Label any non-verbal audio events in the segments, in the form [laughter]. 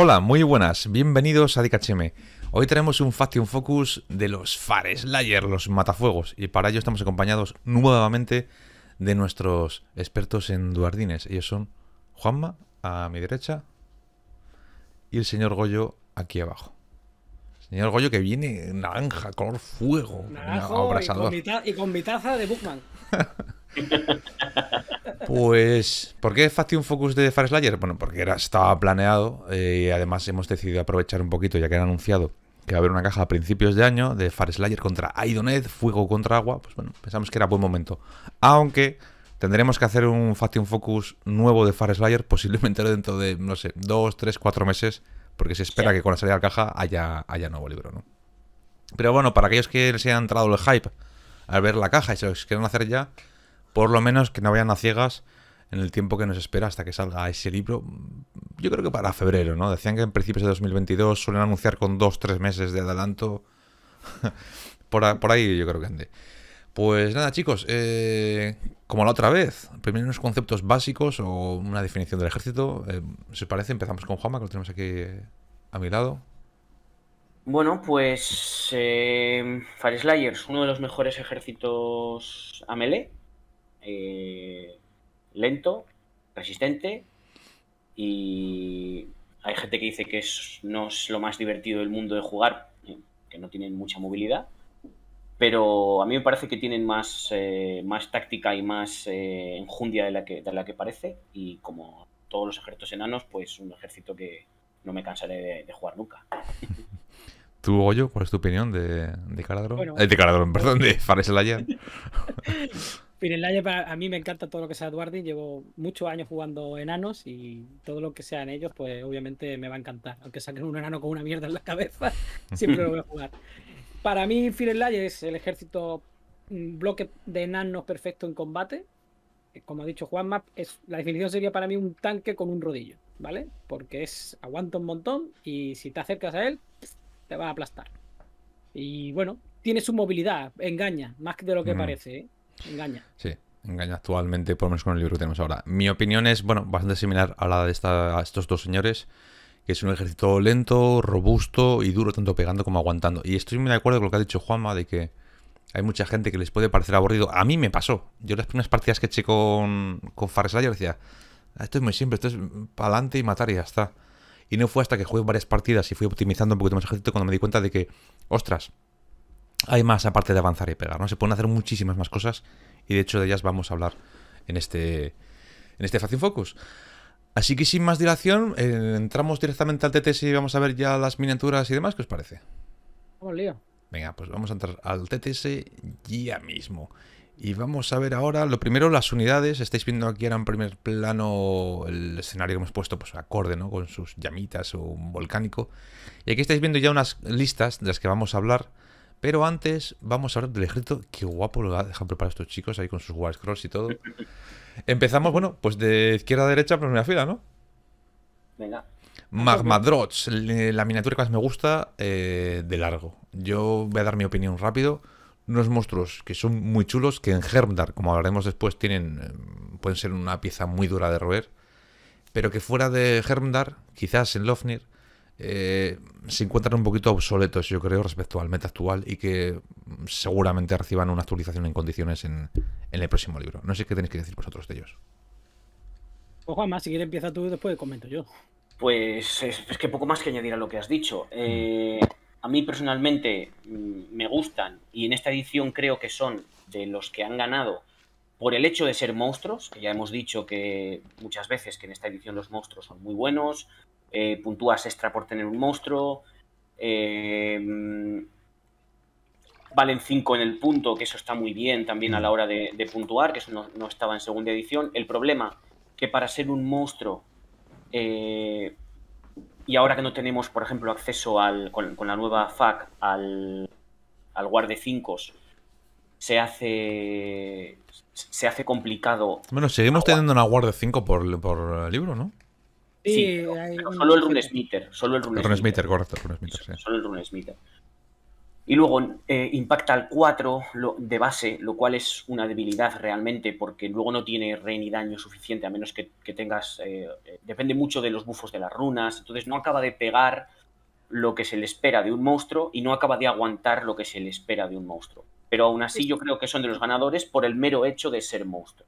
Hola, muy buenas, bienvenidos a DKHM. Hoy tenemos un Faction Focus de los Fareslayer, los matafuegos, y para ello estamos acompañados nuevamente de nuestros expertos en duardines. Y Ellos son Juanma, a mi derecha, y el señor Goyo, aquí abajo. Señor Goyo que viene naranja, color fuego, Naranja abrasador. Y con, mi de Bookman. [laughs] Pues, ¿por qué Faction Focus de Far Bueno, porque era, estaba planeado eh, y además hemos decidido aprovechar un poquito, ya que han anunciado que va a haber una caja a principios de año de Far Slayer contra Aidonet, Fuego contra Agua. Pues bueno, pensamos que era buen momento. Aunque tendremos que hacer un Faction Focus nuevo de Far posiblemente dentro de, no sé, dos, tres, cuatro meses, porque se espera que con la salida de la caja haya, haya nuevo libro, ¿no? Pero bueno, para aquellos que les han entrado el hype al ver la caja y se los quieren hacer ya, por lo menos que no vayan a ciegas en el tiempo que nos espera hasta que salga ese libro. Yo creo que para febrero, ¿no? Decían que en principios de 2022 suelen anunciar con dos, tres meses de adelanto. [laughs] por, ahí yo creo que ande. Pues nada, chicos, eh, como la otra vez, primero unos conceptos básicos o una definición del ejército. Se eh, si os parece, empezamos con Juanma, que lo tenemos aquí a mi lado. Bueno, pues eh, Fire uno de los mejores ejércitos a melee eh, lento, resistente y hay gente que dice que es, no es lo más divertido del mundo de jugar, eh, que no tienen mucha movilidad, pero a mí me parece que tienen más, eh, más táctica y más enjundia de la, que, de la que parece y como todos los ejércitos enanos, pues un ejército que no me cansaré de, jugar nunca. [laughs] ¿Tú, Goyo, cuál es tu opinión de, de Caradron? de perdón, de [laughs] [laughs] a mí me encanta todo lo que sea Duardi, llevo muchos años jugando enanos y todo lo que en ellos, pues obviamente me va a encantar. Aunque saquen un enano con una mierda en la cabeza, [laughs] siempre lo voy a jugar. Para mí Firelaya es el ejército bloque de enanos perfecto en combate. Eh, como ha dicho Juan Map, es, la definición sería para mí un tanque con un rodillo, ¿vale? Porque es aguanta un montón y si te acercas a él, te va a aplastar. Y bueno, tiene su movilidad, engaña, más de lo que parece. ¿eh? Engaña. Sí, engaña actualmente, por lo menos con el libro que tenemos ahora. Mi opinión es, bueno, bastante similar a la de estos dos señores, que es un ejército lento, robusto y duro, tanto pegando como aguantando. Y estoy muy de acuerdo con lo que ha dicho Juanma, de que hay mucha gente que les puede parecer aburrido. A mí me pasó. Yo las primeras partidas que eché con, con decía, ah, esto es muy simple, esto es para adelante y matar y ya está. Y no fue hasta que jugué varias partidas y fui optimizando un poquito más el ejército cuando me di cuenta de que, ostras, hay más aparte de avanzar y pegar, ¿no? Se pueden hacer muchísimas más cosas y de hecho de ellas vamos a hablar en este, en este Facing Focus. Así que sin más dilación, eh, entramos directamente al TTS y vamos a ver ya las miniaturas y demás, ¿qué os parece? Vamos, lío. Venga, pues vamos a entrar al TTS ya mismo. Y vamos a ver ahora, lo primero, las unidades. Estáis viendo aquí ahora en primer plano el escenario que hemos puesto, pues acorde, ¿no? Con sus llamitas o un volcánico. Y aquí estáis viendo ya unas listas de las que vamos a hablar. Pero antes vamos a hablar del ejército. Qué guapo lo dejado preparar estos chicos ahí con sus war scrolls y todo. [laughs] Empezamos, bueno, pues de izquierda a derecha, primera fila, ¿no? Venga. Magmadrots, la miniatura que más me gusta eh, de largo. Yo voy a dar mi opinión rápido. Unos monstruos que son muy chulos, que en Hermdar, como hablaremos después, tienen eh, pueden ser una pieza muy dura de roer. Pero que fuera de Hermdar, quizás en Lofnir, eh, se encuentran un poquito obsoletos, yo creo, respecto al meta actual y que mm, seguramente reciban una actualización en condiciones en, el próximo libro. No sé qué tenéis que decir vosotros de ellos. Pues Juan, más si quieres empieza tú y después comento yo. Pues es, que poco más que añadir a lo que has dicho. Mm. Eh, a mí personalmente mm, me gustan y en esta edición creo que son de los que han ganado por el hecho de ser monstruos, que ya hemos dicho que muchas veces que en esta edición los monstruos son muy buenos, eh, puntúas extra por tener un monstruo, eh, valen 5 en el punto, que eso está muy bien también a la mm. hora de, puntuar, que eso no, estaba en segunda edición. El problema, que para ser un monstruo, eh, y ahora que no tenemos, por ejemplo, acceso al, con, la nueva FAC al, al de 5, se hace se hace complicado. Bueno, seguimos teniendo una de 5 por, por libro, ¿no? Sí, solo el runesmith Solo el Solo el Y luego eh, impacta al 4 de base, lo cual es una debilidad realmente, porque luego no tiene rey ni daño suficiente, a menos que, tengas. Eh, eh, depende mucho de los bufos de las runas, entonces no acaba de pegar lo que se le espera de un monstruo y no acaba de aguantar lo que se le espera de un monstruo. Pero aún así, yo creo que son de los ganadores por el mero hecho de ser monstruo.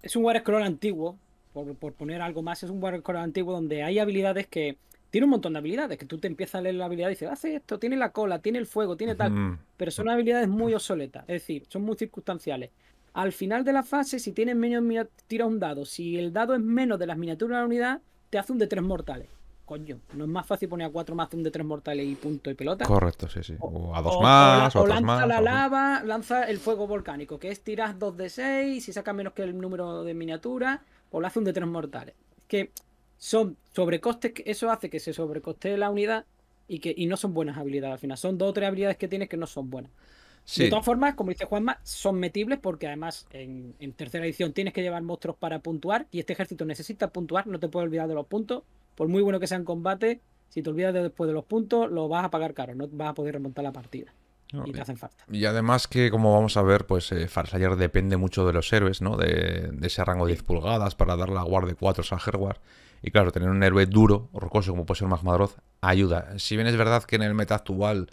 Es un War Scroll antiguo, por, poner algo más, es un barco antiguo donde hay habilidades que tiene un montón de habilidades, que tú te empiezas a leer la habilidad y dices, hace esto, tiene la cola, tiene el fuego, tiene tal, pero son habilidades muy obsoletas, es decir, son muy circunstanciales. Al final de la fase, si tienes menos tira un dado, si el dado es menos de las miniaturas de la unidad, te hace un de tres mortales. Coño, ¿no es más fácil poner a cuatro más un de tres mortales y punto y pelota? Correcto, sí, sí. O, a dos más, o, o lanza la lava, lanza el fuego volcánico, que es tiras dos de seis, si sacas menos que el número de miniatura o la hace un de tres mortales. que son sobrecostes, eso hace que se sobrecoste la unidad y que no son buenas habilidades al final. Son dos o tres habilidades que tienes que no son buenas. De todas formas, como dice Juanma, son metibles porque además en, tercera edición tienes que llevar monstruos para puntuar y este ejército necesita puntuar, no te puedes olvidar de los puntos. Por muy bueno que sea en combate, si te olvidas de después de los puntos, lo vas a pagar caro, no vas a poder remontar la partida y hacen falta. Y además que, como vamos a ver, pues eh, depende mucho de los héroes, ¿no? De, ese rango de 10 pulgadas para dar la guardia 4 a Y claro, tener un héroe duro, rocoso, como puede ser Magmadroz, ayuda. Si bien es verdad que en el meta actual,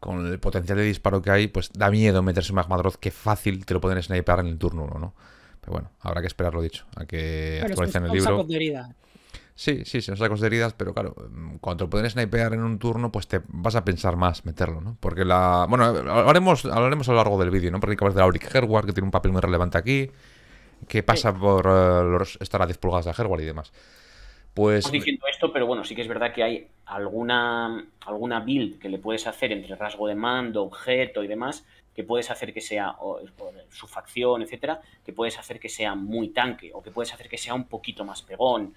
con el potencial de disparo que hay, pues da miedo meterse en Magmadroz, que fácil te lo pueden sniper en el turno 1, ¿no? Pero bueno, habrá que esperar lo dicho, a que actualicen el libro. Sí, sí, se nos sacos cosas heridas, pero claro, mm, cuando te pueden snipear en un turno, pues te vas a pensar más meterlo, ¿no? Porque la. Bueno, eh, hablaremos, hablaremos a lo largo del vídeo, ¿no? Porque hay que hablar de la Auric Herward, que tiene un papel muy relevante aquí. Que pasa por eh, estar a 10 pulgadas de Herward y demás. Pues. Estamos diciendo esto, pero bueno, sí que es verdad que hay alguna, alguna build que le puedes hacer entre rasgo de mando, objeto y demás que puedes hacer que sea o, o, su facción, etcétera, que puedes hacer que sea muy tanque o que puedes hacer que sea un poquito más pegón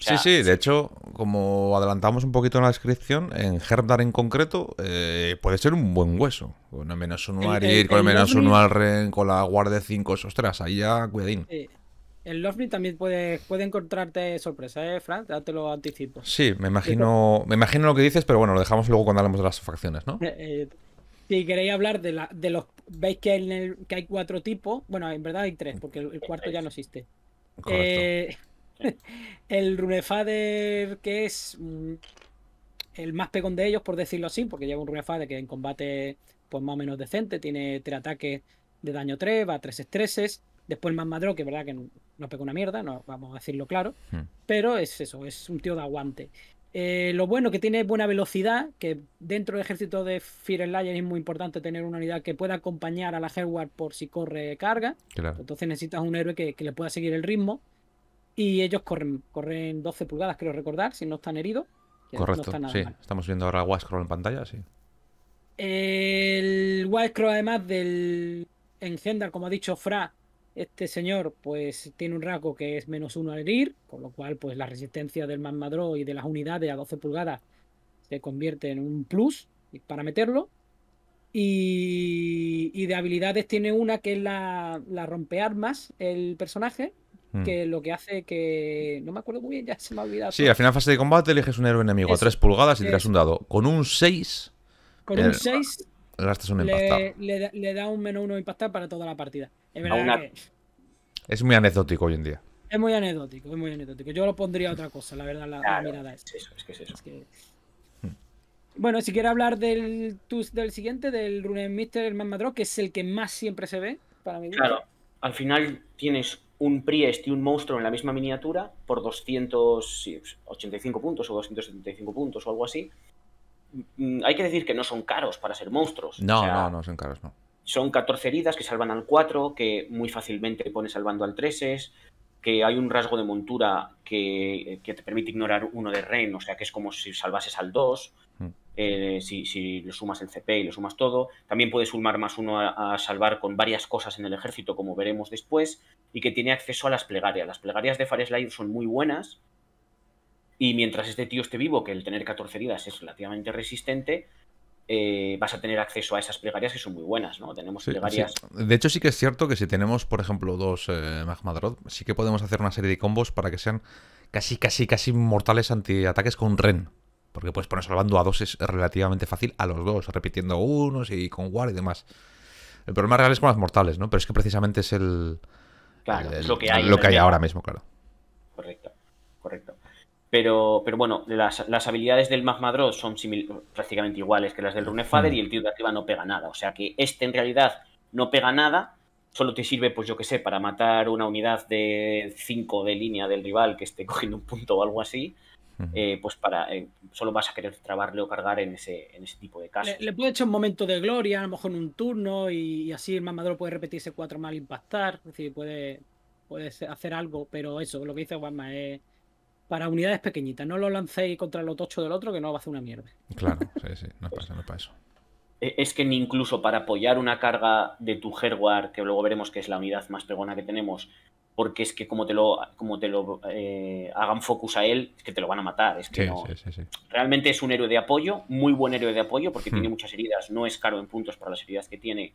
sí, sí, de hecho, como adelantamos un poquito en la descripción, en Herbdar en concreto eh, puede ser un buen hueso. Con el menos un Arir, con el menos al con la guardia 5, ostras, ahí ya cuidadín. En El Lofni también puede, puede encontrarte sorpresa, ¿eh, Frank? Ya te lo anticipo. Sí, me imagino, me imagino lo que dices, pero bueno, lo dejamos luego cuando hablemos de las facciones, ¿no? [laughs] Eh, eh, si queréis hablar de, la, de los... Veis que, hay cuatro tipos. Bueno, en verdad hay tres, porque el, cuarto ya no existe el Runefader, que es mm, el más pegón de ellos, por decirlo así, porque lleva un Runefader que en combate, pues más o menos decente, tiene 3 ataques de daño 3, va a 3 estreses. Después el madro que verdad que no, pega una mierda, vamos a decirlo claro. Hmm. Pero es eso, es un tío de aguante. Eh, lo bueno que tiene es buena velocidad, que dentro del ejército de Fear Lion es muy importante tener una unidad que pueda acompañar a la Hellward por si corre carga. Entonces necesitas un héroe que, le pueda seguir el ritmo. Y ellos corren, corren 12 pulgadas, creo recordar, si no están heridos. Correcto, sí. Estamos viendo ahora Crow en pantalla, sí. El Crow además del Engendar, como ha dicho Fra, este señor pues tiene un rasgo que es menos uno al herir, con lo cual pues la resistencia del Magmadro y de las unidades a 12 pulgadas se convierte en un plus para meterlo. Y, de habilidades tiene una que es la, rompear más el personaje, Mm. que lo que hace que. No me acuerdo muy bien, ya se me ha olvidado. Sí, al final fase de combate eliges un héroe enemigo, a 3 pulgadas y tiras un dado. Con un 6. Con un 6. Eh, le, le, da un menos uno impactar para toda la partida. Es verdad que. Es muy anecdótico hoy en día. Es muy anecdótico, es muy anecdótico. Yo lo pondría a otra cosa, la verdad, la, mirada es. es que es eso. Bueno, si quieres hablar del, del siguiente, del Rune Mister, el madro que es el que más siempre se ve, para mí. Claro, al final tienes un Priest y un monstruo en la misma miniatura por 285 puntos o 275 puntos o algo así. Mm, hay que decir que no son caros para ser monstruos. No, no, no son caros, no. Son 14 heridas que salvan al 4, que muy fácilmente te pone salvando al 3 que hay un rasgo de montura que, eh, que, te permite ignorar uno de Ren, o sea que es como si salvases al 2. Eh, si, si, le sumas el CP y le sumas todo. También puedes sumar más uno a, salvar con varias cosas en el ejército, como veremos después, y que tiene acceso a las plegarias. Las plegarias de Light son muy buenas, y mientras este tío esté vivo, que el tener 14 heridas es relativamente resistente, eh, vas a tener acceso a esas plegarias que son muy buenas, ¿no? Tenemos plegarias. De hecho, sí que es cierto que si tenemos, por ejemplo, dos eh, Magmadrod, sí que podemos hacer una serie de combos para que sean casi, casi, casi mortales ataques con Ren. Porque pues, poner salvando a dos es relativamente fácil a los dos, repitiendo unos y con war y demás. El problema real es con las mortales, ¿no? Pero es que precisamente es el. Claro, es lo que hay. Lo que hay ahora mismo, claro. Correcto, correcto. Pero, pero bueno, las, habilidades del Magmadro son prácticamente iguales que las del rune fader mm. y el tío de arriba no pega nada. O sea que este en realidad no pega nada, solo te sirve, pues yo qué sé, para matar una unidad de 5 de línea del rival que esté [laughs] cogiendo un punto o algo así eh, pues para eh, solo vas a querer trabarle o cargar en ese, en ese tipo de casos. Le, puede echar un momento de gloria, a lo mejor en un turno, y, así el mamador puede repetirse cuatro mal impactar, es decir, puede, puede hacer algo, pero eso, lo que dice Juanma es eh, para unidades pequeñitas, no lo lancéis contra los tochos del otro que no va a hacer una mierda. Claro, sí, sí, no pues pasa, eso. E, es que ni incluso para apoyar una carga de tu hardware, que luego veremos que es la unidad más pegona que tenemos, porque es que como te lo, como te lo eh, hagan focus a él, es que te lo van a matar. Es que no. Realmente es un héroe de apoyo, muy buen héroe de apoyo, porque hmm. tiene muchas heridas, no es caro en puntos para las heridas que tiene,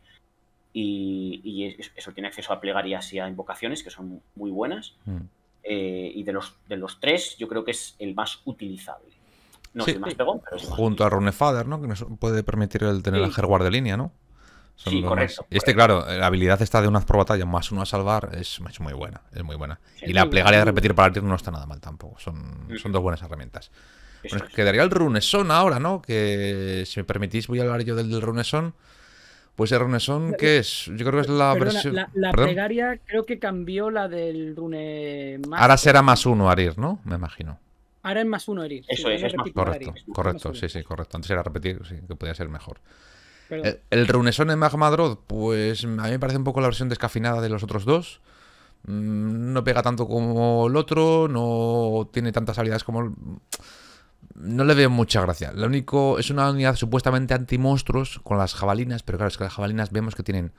y, eso tiene acceso a plegarias y a invocaciones, que son muy buenas. Hmm. Eh, y de los, de los tres, yo creo que es el más utilizable. No el más pegón, Junto a Runefather, ¿no? Que nos puede permitir el tener el guard de línea, ¿no? Y sí, Este, claro, la habilidad esta de unas por batalla más uno a salvar es, muy buena. Es muy buena. y la plegaria de repetir para el no está nada mal tampoco. Son, son dos buenas herramientas. Bueno, quedaría el Runeson ahora, ¿no? Que si me permitís voy a hablar yo del, runesón Runeson. Pues el Runeson, ¿qué es? Yo creo que es la versión. La, plegaria creo que cambió la del Rune. Ahora será más uno Arir, ¿no? Me imagino. Ahora es más uno Arir. Eso es, más Correcto, correcto, sí, sí, correcto. Antes era repetir, sí, que podía ser mejor. El, el en Magma pues a mí me parece un poco la versión descafinada de los otros dos. Mm, no pega tanto como el otro, no tiene tantas habilidades como... No le veo mucha gracia. Lo único es una unidad supuestamente anti-monstruos con las jabalinas, pero claro, es que las jabalinas vemos que tienen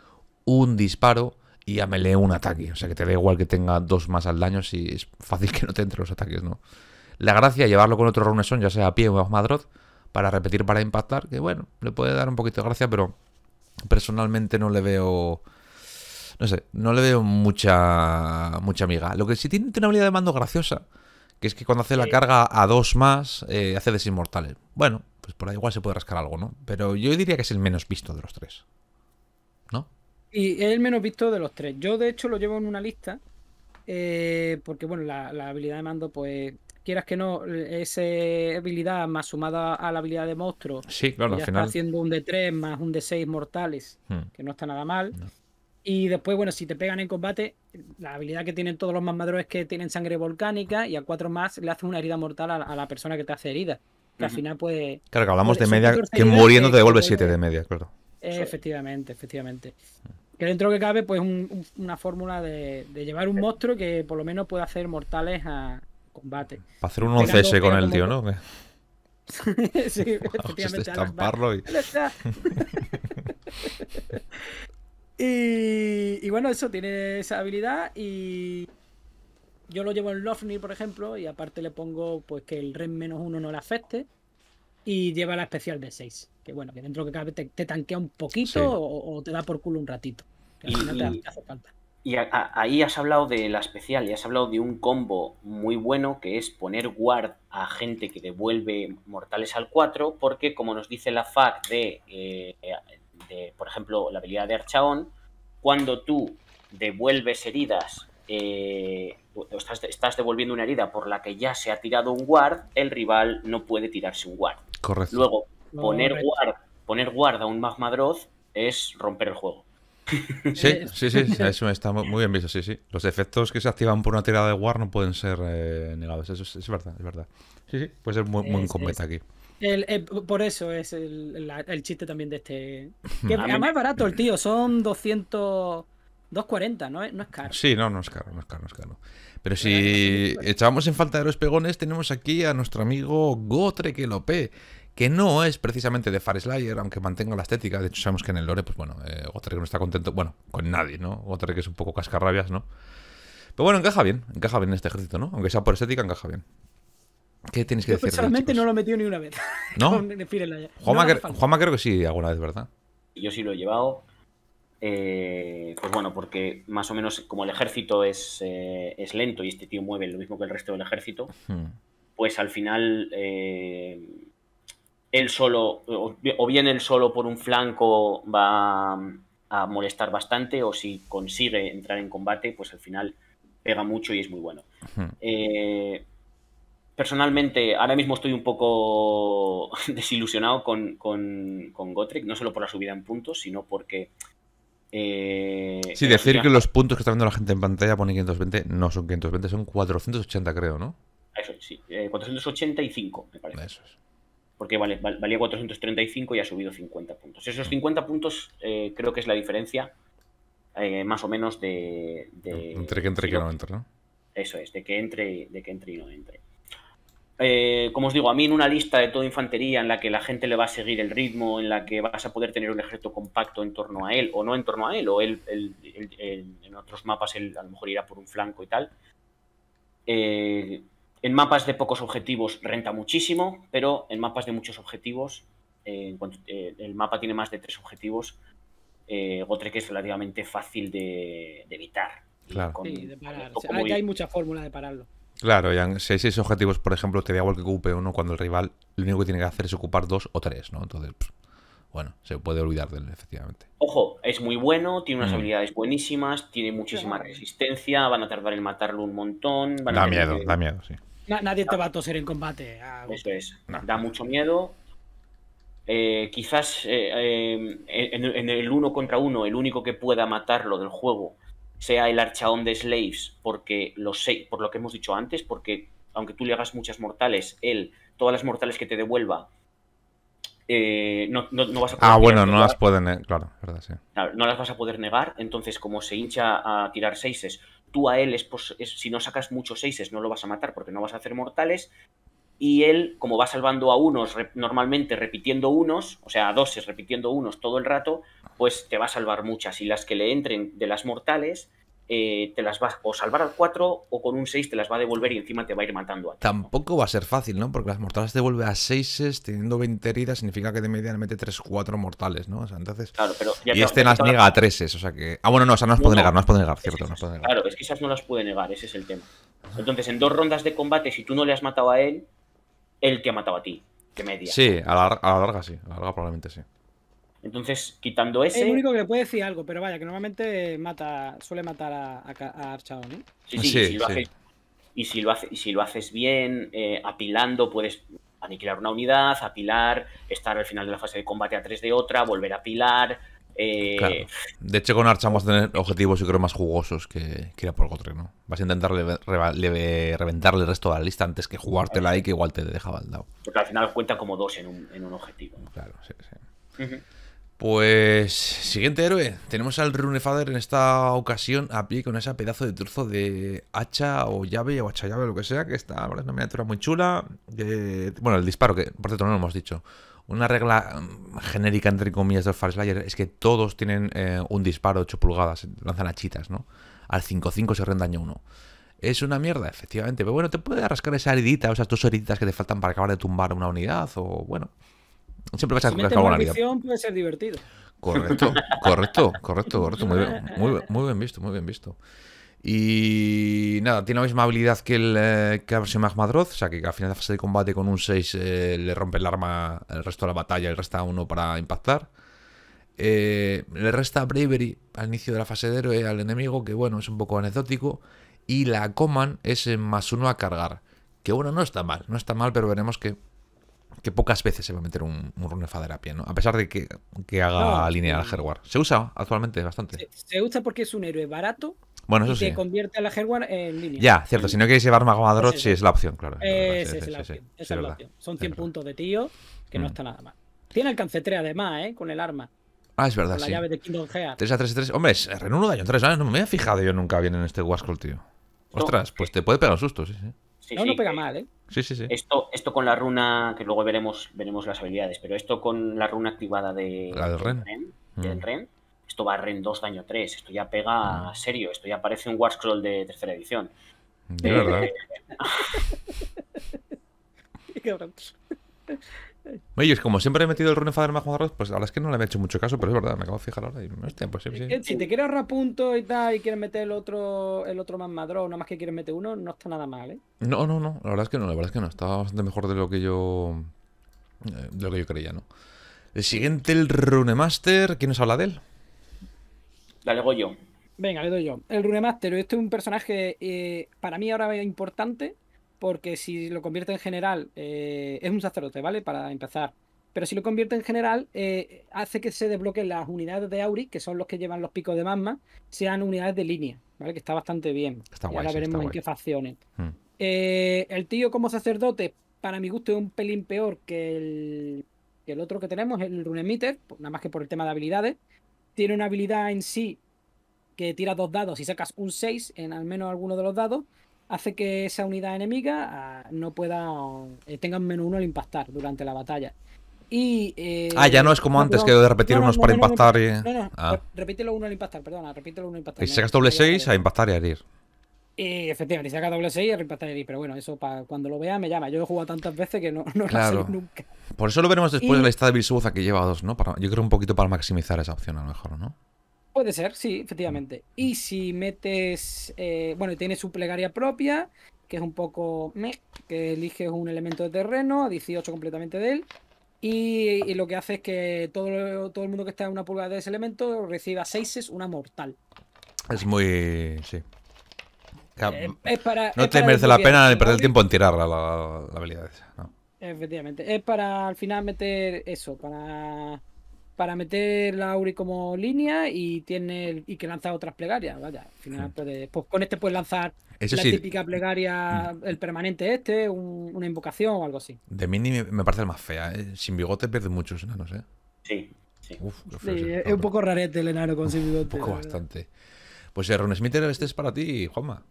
un disparo y a melee un ataque. O sea que te da igual que tenga dos más al daño si es fácil [laughs] que no te entre los ataques, ¿no? La gracia llevarlo con otro reunesón, ya sea a pie o a para repetir, para impactar, que bueno, le puede dar un poquito de gracia, pero personalmente no le veo... No sé, no le veo mucha mucha amiga. Lo que sí tiene, una habilidad de mando graciosa, que es que cuando hace la carga a dos más, eh, hace desinmortales. Bueno, pues por ahí igual se puede rascar algo, ¿no? Pero yo diría que es el menos visto de los tres. ¿No? Y es el menos visto de los tres. Yo, de hecho, lo llevo en una lista. Eh, porque, bueno, la, la, habilidad de mando, pues quieras que no, esa habilidad más sumada a la habilidad de monstruo. Sí, claro, Está haciendo un de 3 más un de 6 mortales, hmm. que no está nada mal. Y después, bueno, si te pegan en combate, la habilidad que tienen todos los más mamadros es que tienen sangre volcánica y a cuatro más le hacen una herida mortal a, la persona que te hace herida. Que al final, puede. Claro, que hablamos de media, que muriendo te devuelve 7 de media, claro. Eh, efectivamente, efectivamente. Hmm. Que dentro que cabe, pues una fórmula de, de, llevar un monstruo que por lo menos pueda hacer mortales a, combate. Para hacer un 11S con el tío, ¿no? [laughs] sí, [laughs] pues efectivamente. Este estamparlo [laughs] y... y... bueno, eso tiene esa habilidad y yo lo llevo en Lofni, por ejemplo, y aparte le pongo pues que el ren menos uno no le afecte y lleva la especial de 6, que bueno, que dentro que cabe te, te tanquea un poquito o, te da por culo un ratito. Que al final te hace falta. Y ahí has hablado de la especial y has hablado de un combo muy bueno que es poner guard a gente que devuelve mortales al 4, porque como nos dice la FAC de, eh, por ejemplo, la habilidad de Archaón, cuando tú devuelves heridas, eh, estás, devolviendo una herida por la que ya se ha tirado un guard, el rival no puede tirarse un guard. Correcto. Luego, poner, Guard, poner guard a un magmadroz es romper el juego. Eh, sí, sí, sí, [laughs] eso está muy bien visto, sí, sí. Los efectos que se activan por una tirada de War no pueden ser eh, negados, eso es, verdad, es verdad. Sí, sí, puede ser muy, muy aquí. Eh, por eso es el, chiste también de este... [laughs] Que además es barato el tío, son 200... 2.40, no es, no es caro. Sí, no, no es caro, no es caro, no es caro. Pero si echábamos en falta de los pegones, tenemos aquí a nuestro amigo Gotre que lo pe que no es precisamente de Far Slayer, aunque mantenga la estética. De hecho, sabemos que en el lore, pues bueno, eh, Gotrek no está contento, bueno, con nadie, ¿no? Gotrek es un poco cascarrabias, ¿no? Pero bueno, encaja bien, encaja bien en este ejército, ¿no? Aunque sea por estética, encaja bien. ¿Qué tienes que Yo decir? Personalmente no lo he metido ni una vez. ¿No? [laughs] Juanma, Juanma, creo que sí, alguna vez, ¿verdad? Yo sí lo he llevado. Eh, pues bueno, porque más o menos como el ejército es, eh, es, lento y este tío mueve lo mismo que el resto del ejército, pues al final eh, él solo, o bien él solo por un flanco va a molestar bastante, o si consigue entrar en combate, pues al final pega mucho y es muy bueno. Eh, personalmente, ahora mismo estoy un poco [laughs] desilusionado con, con, Gotrek, no solo por la subida en puntos, sino porque... Eh, sí, decir que los puntos que está viendo la gente en pantalla pone 520, no son 520, son 480 creo, ¿no? Eso, sí, 485 eh, me parece. Eso es porque valía 435 y ha subido 50 puntos. Esos 50 puntos eh, creo que es la diferencia eh, más o menos de, Entre que entre y que no entre, ¿no? Eso es, de que entre, de que entre y no entre. Eh, como os digo, a mí en una lista de toda infantería en la que la gente le va a seguir el ritmo, en la que vas a poder tener un ejército compacto en torno a él, o no en torno a él, o él, en otros mapas él a lo mejor irá por un flanco y tal. En mapas de pocos objetivos renta muchísimo, pero en mapas de muchos objetivos, eh, eh, el mapa tiene más de tres objetivos, eh, Gotrek es relativamente fácil de, evitar. Claro. hay, mucha fórmula de pararlo. Claro, si hay seis objetivos, por ejemplo, te da igual que ocupe uno cuando el rival lo único que tiene que hacer es ocupar dos o tres, ¿no? Entonces, bueno, se puede olvidar de él, efectivamente. Ojo, es muy bueno, tiene unas mm. habilidades buenísimas, tiene muchísima resistencia, van a tardar en matarlo un montón. da miedo, da miedo, sí nadie te va a toser en combate. Da mucho miedo. Eh, quizás eh, em, en, el uno contra uno, el único que pueda matarlo del juego sea el archaón de Slaves, porque lo sé. por lo que hemos dicho antes, porque aunque tú le hagas muchas mortales, él, todas las mortales que te devuelva, eh, no, vas a poder. Ah, bueno, no las pueden, claro, verdad, sí. no las vas a poder negar, entonces como se hincha a tirar seises tú a él, es, si no sacas muchos seises, no lo vas a matar porque no vas a hacer mortales. Y él, como va salvando a unos, normalmente repitiendo unos, o sea, a doses repitiendo unos todo el rato, pues te va a salvar muchas. Y las que le entren de las mortales, eh, te las vas o salvar al 4 o con un 6 te las va a devolver y encima te va a ir matando a ti. Tampoco va a ser fácil, ¿no? Porque las mortales te devuelve a 6 teniendo 20 heridas, significa que de media le mete 3, 4 mortales, ¿no? O sea, entonces. Claro, pero y este las niega a 3 o sea que. Ah, bueno, no, o sea, no las puede negar, no las puede negar, cierto. no puede Claro, es que esas no las puede negar, ese es el tema. Entonces, en dos rondas de combate, si tú no le has matado a él, él te ha matado a ti. Que media. Sí, a la larga sí, a la larga probablemente sí. Entonces, quitando ese. Es el único que le puede decir algo, pero vaya, que normalmente mata, suele matar a, a, Archao, ¿no? Sí, sí, sí, y, si lo haces, y si lo haces bien, eh, apilando, puedes aniquilar una unidad, apilar, estar al final de la fase de combate a tres de otra, volver a apilar. Eh... De hecho, con Archao vas a tener objetivos, yo creo, más jugosos que, que ir a por Gotre, ¿no? Vas a intentar reventarle el resto de la lista antes que jugártela y que igual te dejaba deja baldado. Porque al final cuenta como dos en un, en un objetivo. ¿no? Claro, sí, sí. Pues, siguiente héroe. Tenemos al Runefather en esta ocasión a pie con ese pedazo de trozo de hacha o llave o hacha llave lo que sea, que está una miniatura muy chula. bueno, el disparo, que por cierto no lo hemos dicho. Una regla mm, genérica, entre comillas, del Far Slayer es que todos tienen eh, un disparo de 8 pulgadas, lanzan hachitas, ¿no? Al 5-5 se rende daño 1. Es una mierda, efectivamente, pero bueno, te puede rascar esa heridita, o esas dos heriditas que te faltan para acabar de tumbar una unidad, o bueno. Siempre a puede ser divertido. Correcto, [laughs] correcto, correcto, Muy bien, muy, bien visto, muy bien visto. Y nada, tiene la misma habilidad que el eh, que o sea que al final de la fase de combate con un 6 eh, le rompe el arma el resto de la batalla y resta uno para impactar. Eh, le resta Bravery al inicio de la fase de héroe al enemigo, que bueno, es un poco anecdótico. Y la Command es más uno a cargar, que bueno, no está mal, no está mal, pero veremos que que pocas veces se va a meter un, un runner pie, ¿no? A pesar de que, que haga lineal al Se usa actualmente bastante. Se, usa porque es un héroe barato. Bueno, eso y sí. Se convierte a la en línea. Ya, cierto. Si no queréis llevar Magomadroch, sí es, la opción, claro. Eh, sí, sí, Esa es la opción. Son 100 puntos de tío, que no mm. está nada mal. Tiene alcance 3 además, ¿eh? Con el arma. Ah, es verdad, con la llave de Kingdom Gear. 3 a 3 3. Hombre, es Ren 1 daño 3, No me había fijado yo nunca bien en este Waskull, tío. Ostras, pues te puede pegar un susto, sí, sí no, no pega eh, mal, ¿eh? Sí, sí, sí. Esto, esto con la runa, que luego veremos, veremos las habilidades, pero esto con la runa activada de, la del Ren. Mm. Ren esto va a Ren 2, daño 3, esto ya pega mm. serio, esto ya parece un War Scroll de tercera edición. De verdad. [laughs] es como siempre he metido el Runefader más madro, pues pues ahora es que no le he hecho mucho caso, pero es verdad, me acabo de fijar ahora y hostia, pues sí, sí. Si te quieres ahorrar puntos y tal y quieres meter el otro, el otro más madro, nada más que quieres meter uno, no está nada mal, ¿eh? No, no, no, la verdad es que no, la verdad es que no, está bastante mejor de lo que yo eh, lo que yo creía, ¿no? El siguiente, el Runemaster, ¿quién nos habla de él? Dale, yo. Venga, le doy yo. El Runemaster, este es un personaje eh, para mí ahora importante porque si lo convierte en general, eh, es un sacerdote, ¿vale? Para empezar. Pero si lo convierte en general, eh, hace que se desbloqueen las unidades de Auri, que son los que llevan los picos de magma, sean unidades de línea, ¿vale? Que está bastante bien. Está ahora veremos en qué facciones. Hmm. Eh, el tío como sacerdote, para mi gusto, es un pelín peor que el, que el otro que tenemos, el Runemiter, nada más que por el tema de habilidades. Tiene una habilidad en sí que tira dos dados y sacas un 6 en al menos alguno de los dados hace que esa unidad enemiga ah, no pueda, eh, tenga menos uno al impactar durante la batalla. Y, eh, ah, ya no es como antes, que de repetir unos para impactar y... Ah. repítelo uno al impactar, perdona, repítelo uno al impactar. Y si sacas doble 6, eh, a impactar y a herir. Y efectivamente, si sacas doble 6, a impactar y herir. Pero bueno, eso para cuando lo vea me llama. Yo lo he jugado tantas veces que no, no claro. nunca. Por eso lo veremos después en de la lista de Bilsuoza que lleva dos, ¿no? Para, yo creo un poquito para maximizar esa opción a lo mejor, ¿no? Puede ser, sí, efectivamente. Y si metes, eh, bueno, tienes su plegaria propia, que es un poco que eliges un elemento de terreno, 18 completamente de él. Y, lo que hace es que todo, el mundo que está en una pulgada de ese elemento reciba 6 es una mortal. Es muy. Sí. Eh, no te merece la pena Ni perder el tiempo en tirarla la, habilidad esa. Efectivamente. Es para al final meter eso, para para meter la Uri como línea y tiene y que lanza otras plegarias. Vaya, hmm. pues con este puedes lanzar la típica plegaria, hmm. el permanente este, una invocación o algo así. De mini me parece la más fea. ¿eh? Sin bigote pierde muchos enanos, ¿eh? Sí. es un poco rarete el enano con sin Un poco bastante. Pues el eh, runesmiter este es para ti, Juanma.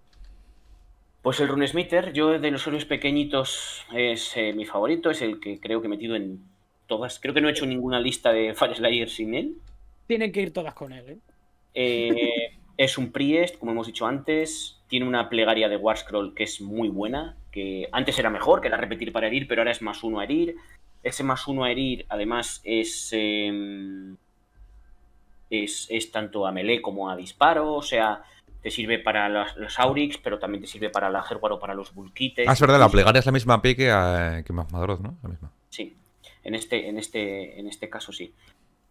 Pues el Runesmitter, yo de los héroes pequeñitos es eh, mi favorito, es el que creo que he metido en todas. Creo que no he hecho ninguna lista de Fire Slayer sin él. Tienen que ir todas con él, ¿eh? ¿eh? es un Priest, como hemos dicho antes. Tiene una plegaria de war scroll que es muy buena. Que antes era mejor, que era repetir para herir, pero ahora es más uno a herir. Ese más uno a herir, además, es. Em, es, tanto a melee como a disparo. O sea, te sirve para los, aurics, pero también te sirve para la Herwar o para los Bulkites. Ah, es verdad, la plegaria es la misma P que, a, eh, ¿no? La misma. Sí. En este, en este, en este caso sí.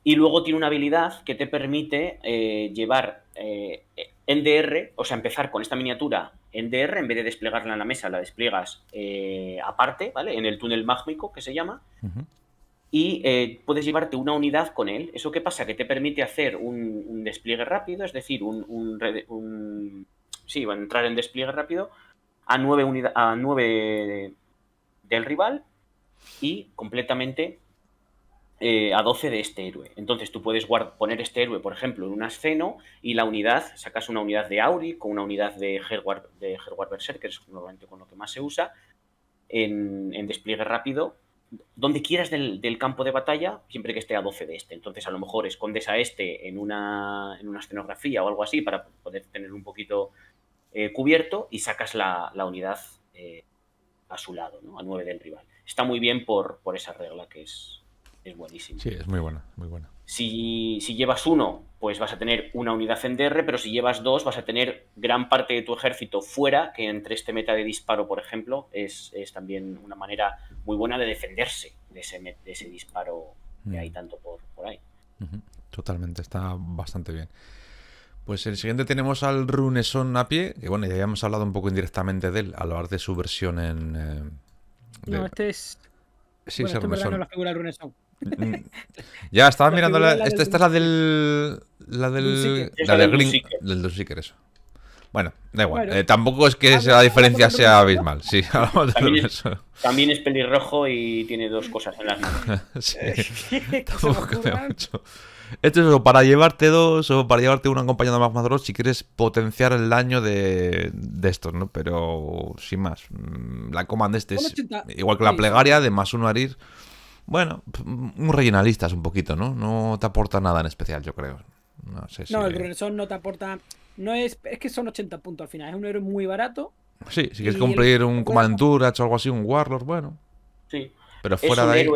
Y luego tiene una habilidad que te permite eh, llevar eh, NDR, o sea, empezar con esta miniatura NDR, en vez de desplegarla en la mesa, la despliegas eh, aparte, ¿vale? En el túnel mágico que se llama. Y eh, puedes llevarte una unidad con él. ¿Eso qué pasa? Que te permite hacer un, despliegue rápido, es decir, un, Sí, va a entrar en despliegue rápido a nueve, a nueve del rival y completamente eh, a 12 de este héroe. Entonces tú puedes poner este héroe, por ejemplo, en un asceno y la unidad, sacas una unidad de Auri con una unidad de herward de que es normalmente con lo que más se usa, en, despliegue rápido, donde quieras del, campo de batalla, siempre que esté a 12 de este. Entonces a lo mejor escondes a este en una, en una escenografía o algo así para poder tener un poquito eh, cubierto y sacas la, unidad eh, a su lado, a 9 del rival está muy bien por, por esa regla que es, es buenísima. Sí, es muy buena, muy buena. Si, llevas uno, pues vas a tener una unidad en DR, pero si llevas dos, vas a tener gran parte de tu ejército fuera, que entre este meta de disparo, por ejemplo, es, también una manera muy buena de defenderse de ese, disparo que hay mm. tanto por, por ahí. Totalmente, está bastante bien. Pues el siguiente tenemos al Runeson a pie, que bueno, ya habíamos hablado un poco indirectamente de él lo hablar de su versión en, eh, no, este es. Sí, bueno, este verdad no la figura mm, mm. [laughs] Ya, estaba mirando la, esta, es la del. La del. La del Green. Del Dunseeker, eso. Bueno, da igual. Eh, tampoco es que ah, la diferencia sea abismal. Sí, [laughs] también, es, también es pelirrojo y tiene dos cosas en las manos. [laughs] sí. tampoco mucho. Esto es para llevarte dos o para llevarte uno acompañado más maduro si quieres potenciar el daño de, de estos, ¿no? Pero sin más. Mm, la de este es igual que la plegaria de más uno a Bueno, un es un poquito, ¿no? No te aporta nada en especial, yo creo. No, el no te aporta. No es, es que son 80 puntos al final. Es un héroe muy barato. Sí, si quieres cumplir un Comandura, o algo así, un Warlord, bueno. Sí. Pero fuera de ahí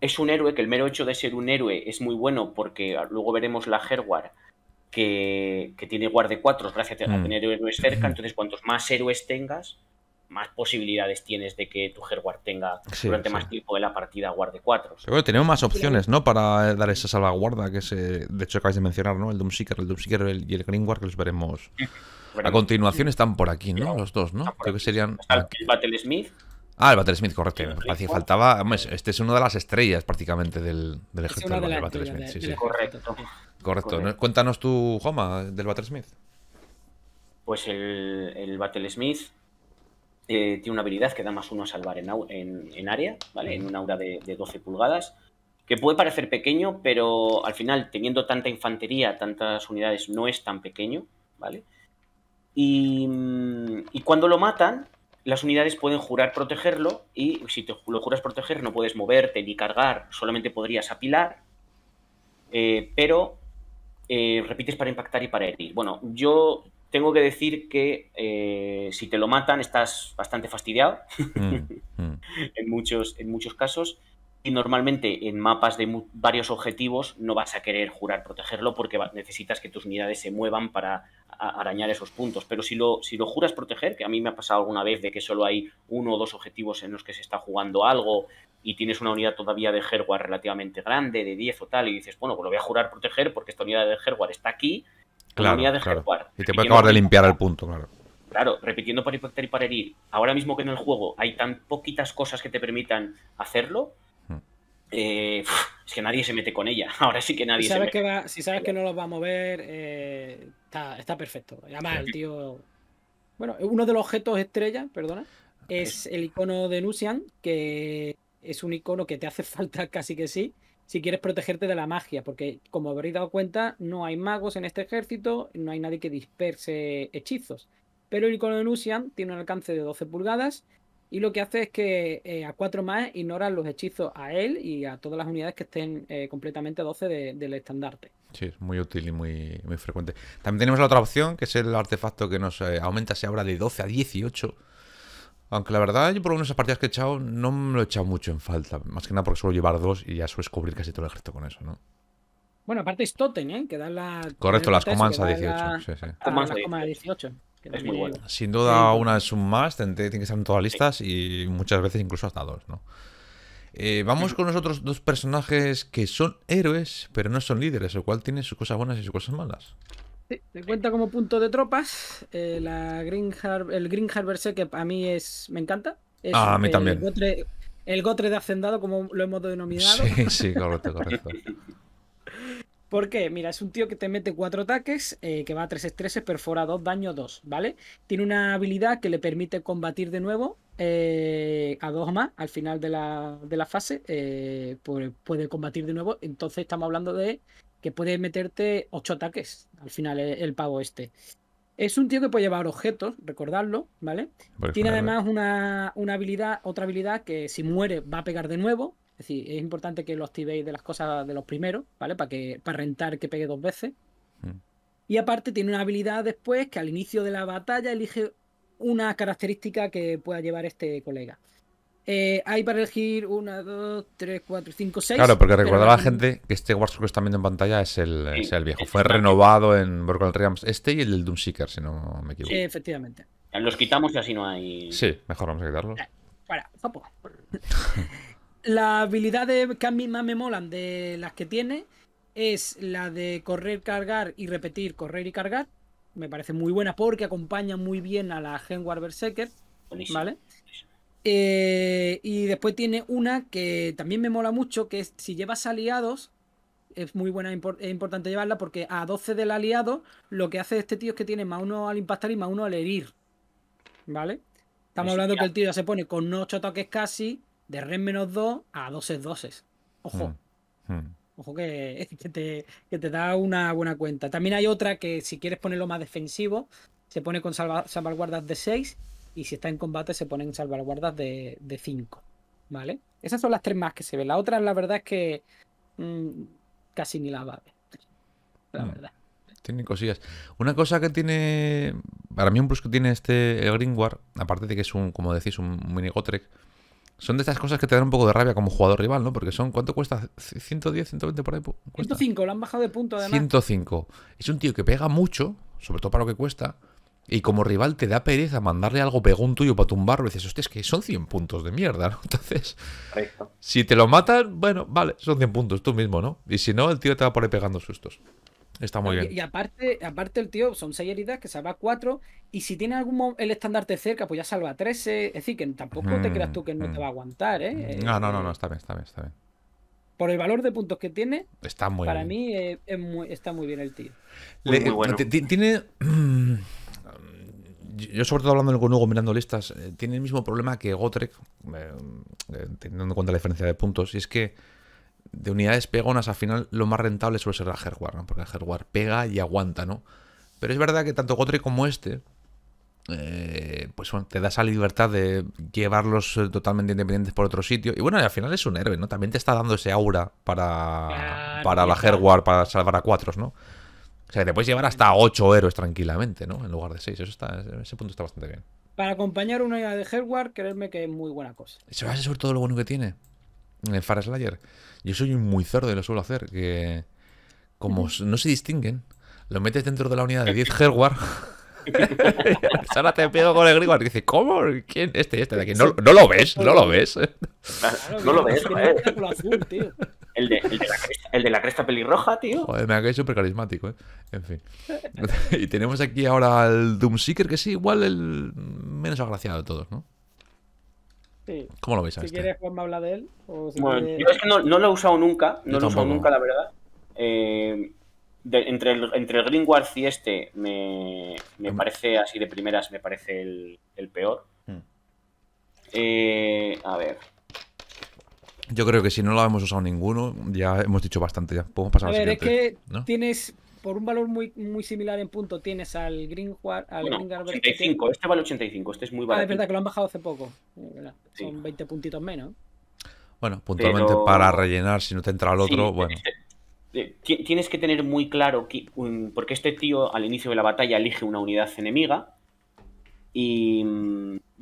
es un héroe, que el mero hecho de ser un héroe es muy bueno porque luego veremos la Herwar que, que tiene guarde 4, gracias a mm. tener héroes cerca, mm. entonces cuantos más héroes tengas, más posibilidades tienes de que tu Herwar tenga durante más tiempo de la partida guarde 4. tenemos más opciones, ¿no? Para dar esa salvaguarda que se, de hecho acabáis de mencionar, ¿no? El Doomseeker, el Doomseeker y el War, que los veremos. A continuación están por aquí, ¿no? Los dos, ¿no? Creo que serían... el Ah, el Battlesmith, Smith, correcto. Me faltaba. Este es una de las estrellas prácticamente del, ejército del, Smith. Sí, sí. Correcto. correcto. Cuéntanos tu Joma del Battle Smith. Pues el, Battlesmith Smith eh, tiene una habilidad que da más uno a salvar en, en, área, ¿vale? En un aura de, 12 pulgadas. Que puede parecer pequeño, pero al final, teniendo tanta infantería, tantas unidades, no es tan pequeño, ¿vale? y mm, cuando lo matan, las unidades pueden jurar protegerlo y si te lo juras proteger no puedes moverte ni cargar, solamente podrías apilar, eh, pero eh, repites para impactar y para herir. Bueno, yo tengo que decir que eh, si te lo matan estás bastante fastidiado mm, [laughs] mm. en, muchos, en muchos casos. Y normalmente en mapas de varios objetivos no vas a querer jurar protegerlo porque necesitas que tus unidades se muevan para arañar esos puntos. Pero si lo, si lo juras proteger, que a mí me ha pasado alguna vez de que solo hay uno o dos objetivos en los que se está jugando algo y tienes una unidad todavía de hardware relativamente grande, de 10 o tal, y dices, bueno, pues lo voy a jurar proteger porque esta unidad de hardware está aquí, la unidad de Y te puede acabar de limpiar el punto, claro. Claro, repitiendo para impactar y para herir, ahora mismo que en el juego hay tan poquitas cosas que te permitan hacerlo, eh, es que nadie se mete con ella. [laughs] Ahora sí que nadie si que mete. si sabes que no los va a mover, eh, está, perfecto. Además, el tío. Bueno, uno de los objetos estrella, perdona, es el icono de Nusian, que es un icono que te hace [laughs] falta casi que sí si quieres protegerte de la magia, porque como habréis dado cuenta, no hay magos en este ejército, no hay nadie que disperse hechizos. Pero el icono de Nusian tiene un alcance de 12 pulgadas y lo que hace es que eh, a cuatro más ignoran los hechizos a él y a todas las unidades que estén eh, completamente a 12 del estandarte. Sí, es muy útil y muy, muy frecuente. También tenemos la otra opción, que es el artefacto que nos eh, aumenta, se ahora de 12 a 18. Aunque la verdad, yo por lo menos esas partidas que he echado, no me lo he echado mucho en falta. Más que nada porque suelo llevar dos y ya suelo cubrir casi todo el ejército con eso, ¿no? Bueno, aparte es Totem, ¿eh? Que da la... Correcto, las comandas a 18. Sí, A, 18. Sin duda, una es un más tiene que estar en todas listas y muchas veces incluso hasta dos, ¿no? Eh, vamos con nosotros dos personajes que son héroes, pero no son líderes, lo cual tiene sus cosas buenas y sus cosas malas. Sí, cuenta como punto de tropas. Eh, la el Green Harbor que a mí es, me encanta. ah, a mí también. El gotre, el gotre, de Hacendado, como lo hemos denominado. Sí, sí, correcto, correcto. [laughs] ¿Por qué? Mira, es un tío que te mete cuatro ataques, eh, que va a tres estreses, perfora dos, daño dos, ¿vale? Tiene una habilidad que le permite combatir de nuevo eh, a dos más al final de la, fase, eh, pues puede combatir de nuevo. Entonces estamos hablando de que puede meterte ocho ataques al final el, pavo este. Es un tío que puede llevar objetos, recordarlo, ¿vale? Tiene además una, una habilidad, otra habilidad que si muere va a pegar de nuevo es decir, es importante que lo activéis de las cosas de los primeros, ¿vale? Para que para rentar que pegue dos veces. Hmm. Y aparte tiene una habilidad después que al inicio de la batalla elige una característica que pueda llevar este colega. Eh, hay para elegir una, dos, tres, cuatro, cinco, seis. Claro, porque recordaba a la gente que este Warstruck que está viendo en pantalla es el, es el viejo. Fue renovado en Broken Realms este y el del Doomseeker, si no me equivoco. Sí, efectivamente. Los quitamos y así no hay. Sí, mejor vamos a quitarlos. Para, para. [laughs] La habilidad que a mí más me molan de las que tiene es la de correr, cargar y repetir, correr y cargar. Me parece muy buena porque acompaña muy bien a la Genwar Berserker. ¿Vale? Eh, y después tiene una que también me mola mucho, que es si llevas aliados, es muy buena, es importante llevarla porque a 12 del aliado lo que hace este tío es que tiene más uno al impactar y más uno al herir. ¿Vale? Estamos hablando que el tío ya se pone con 8 toques casi de ren menos 2 a 12-12. Ojo. Mm, mm. Ojo [laughs] que, te, que, te, da una buena cuenta. También hay otra que si quieres ponerlo más defensivo, se pone con salvaguardas de 6 y si está en combate se ponen salvaguardas de, de 5. ¿Vale? Esas son las tres más que se ven. La otra, la verdad es que mm, casi ni la va a ver. La verdad. Tiene cosillas. Una cosa que tiene. Para mí, un plus que tiene este el War, aparte de que es un, como decís, un mini Gotrek, son de estas cosas que te dan un poco de rabia como jugador rival, ¿no? Porque son, ¿cuánto cuesta? ¿110, 120 por ahí? 105, lo han bajado de punto además. 105. Es un tío que pega mucho, sobre todo para lo que cuesta, y como rival te da pereza mandarle algo pegón tuyo para tumbarlo. Y dices, hostia, es que son 100 puntos de mierda, ¿no? [laughs] Entonces, si te lo matan, bueno, vale, son 100 puntos tú mismo, ¿no? Y si no, el tío te va por ahí pegando sustos. Está muy bien. Y aparte, aparte el tío son seis heridas que salva cuatro. Y si tiene algún el estandarte cerca, pues ya salva 13. Eh, es decir, que tampoco te creas mm, tú que no te mm. va a aguantar, ¿eh? No, eh, no, eh, no, está bien, está bien, está bien. Por el valor de puntos que tiene, está muy para mí está muy bien el tío. muy bueno. Tiene. [clears throat] yo sobre todo hablando con Hugo mirando listas, tiene el mismo problema que Gotrek, teniendo en cuenta la diferencia de puntos, y es que de unidades pegonas, al final lo más rentable suele ser la Herwar, porque la hardware pega y aguanta, ¿no? Pero es verdad que tanto Gotri como este, eh, pues te da esa libertad de llevarlos eh, totalmente independientes por otro sitio. Y bueno, al final es un héroe, ¿no? También te está dando ese aura para, para la Herwar, para salvar a cuatro, ¿no? O sea, te puedes llevar hasta ocho héroes tranquilamente, ¿no? En lugar de seis. Eso está, ese punto está bastante bien. Para acompañar una idea de Herwar, créeme que es muy buena cosa. Eso ser sobre todo lo bueno que tiene en Far Slayer. Yo soy muy cerdo y lo suelo hacer, que como no se distinguen, lo metes dentro de la unidad de 10 hardware. [laughs] Ahora te pego con el gringo y dice, ¿cómo? ¿Quién? Este, este de aquí. No, no lo ves, no lo ves. no lo ves, El de, el, de la cresta, el de pelirroja, tío. me ha caído súper carismático, ¿eh? En fin. [laughs] y tenemos aquí ahora al Doomseeker, que sí igual el menos agraciado de todos, ¿no? ¿Cómo lo veis si este? quieres, Juan me habla de él. bueno, Yo es que no, lo he usado nunca, no lo he usado nunca, la verdad. Eh, entre, el, entre el Green Wars y este, me, me parece así de primeras, me parece el, peor. Hmm. Eh, a ver. Yo creo que si no lo hemos usado ninguno, ya hemos dicho bastante. Ya podemos pasar a ver, siguiente, es que tienes por un valor muy, muy similar en punto tienes al Green al 85, este vale 85, este es muy barato. Ah, es verdad que lo han bajado hace poco. Eh, Son 20 puntitos menos. Bueno, puntualmente para rellenar, si no te entra el otro, este, bueno. Este, eh, tienes que tener muy claro porque este tío al inicio de la batalla elige una unidad enemiga y,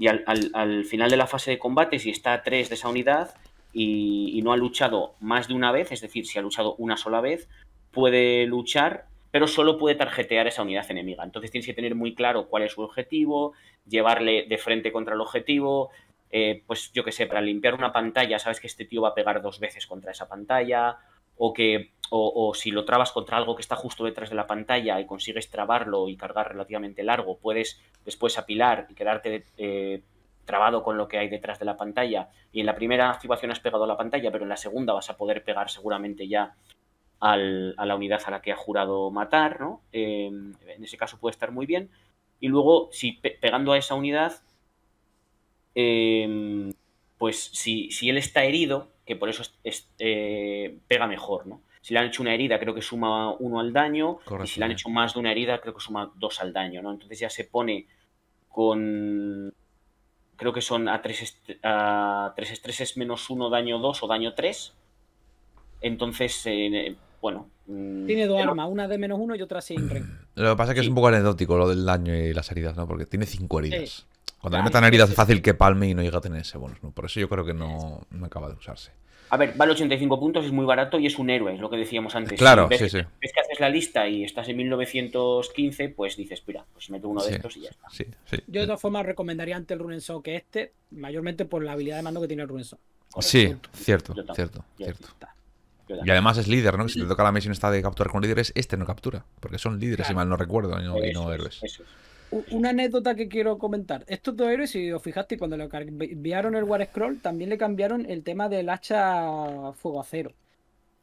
al, final de la fase de combate, si está a 3 de esa unidad y no ha luchado más de una vez, es decir, si ha luchado una sola vez, puede luchar pero solo puede tarjetear esa unidad enemiga. Entonces tienes que tener muy claro cuál es su objetivo, llevarle de frente contra el objetivo, eh, pues yo qué sé, para limpiar una pantalla, sabes que este tío va a pegar dos veces contra esa pantalla, o que o, si lo trabas contra algo que está justo detrás de la pantalla y consigues trabarlo y cargar relativamente largo, puedes después apilar y quedarte eh, trabado con lo que hay detrás de la pantalla. Y en la primera activación has pegado la pantalla, pero en la segunda vas a poder pegar seguramente ya a la unidad a la que ha jurado matar, ¿no? Em, en ese caso puede estar muy bien. Y luego, si pegando a esa unidad, em, pues si, él está herido, que por eso eh, pega mejor, ¿no? Si le han hecho una herida, creo que suma uno al daño. Y si le han hecho más de una herida, creo que suma dos al daño, ¿no? Entonces ya se pone con. Creo que son a tres, a estreses menos uno, daño dos o daño tres. Entonces, bueno. Mm, tiene dos armas, una de menos uno y otra sin Lo que pasa es que es un poco anecdótico lo del daño y las heridas, ¿no? Porque tiene cinco heridas. Cuando le metan heridas es fácil que palme y no llega a tener ese bonus, ¿no? Por eso yo creo que no, acaba de usarse. A ver, vale 85 puntos, es muy barato y es un héroe, es lo que decíamos antes. Eh, claro, sí, sí. Es que haces la lista y estás en 1915, pues dices, mira, pues meto uno de estos y ya está. Sí, sí, Yo de todas formas recomendaría ante el Runenso que este, mayormente por la habilidad de mando que tiene el Runenso. Sí, cierto, cierto. cierto. Y además es líder, ¿no? Si te toca la misión esta de capturar con líderes, este no captura, porque son líderes, si mal no recuerdo, y no, héroes. una anécdota que quiero comentar. Estos dos héroes, si os fijaste, cuando le cambiaron el War Scroll, también le cambiaron el tema del hacha fuego acero.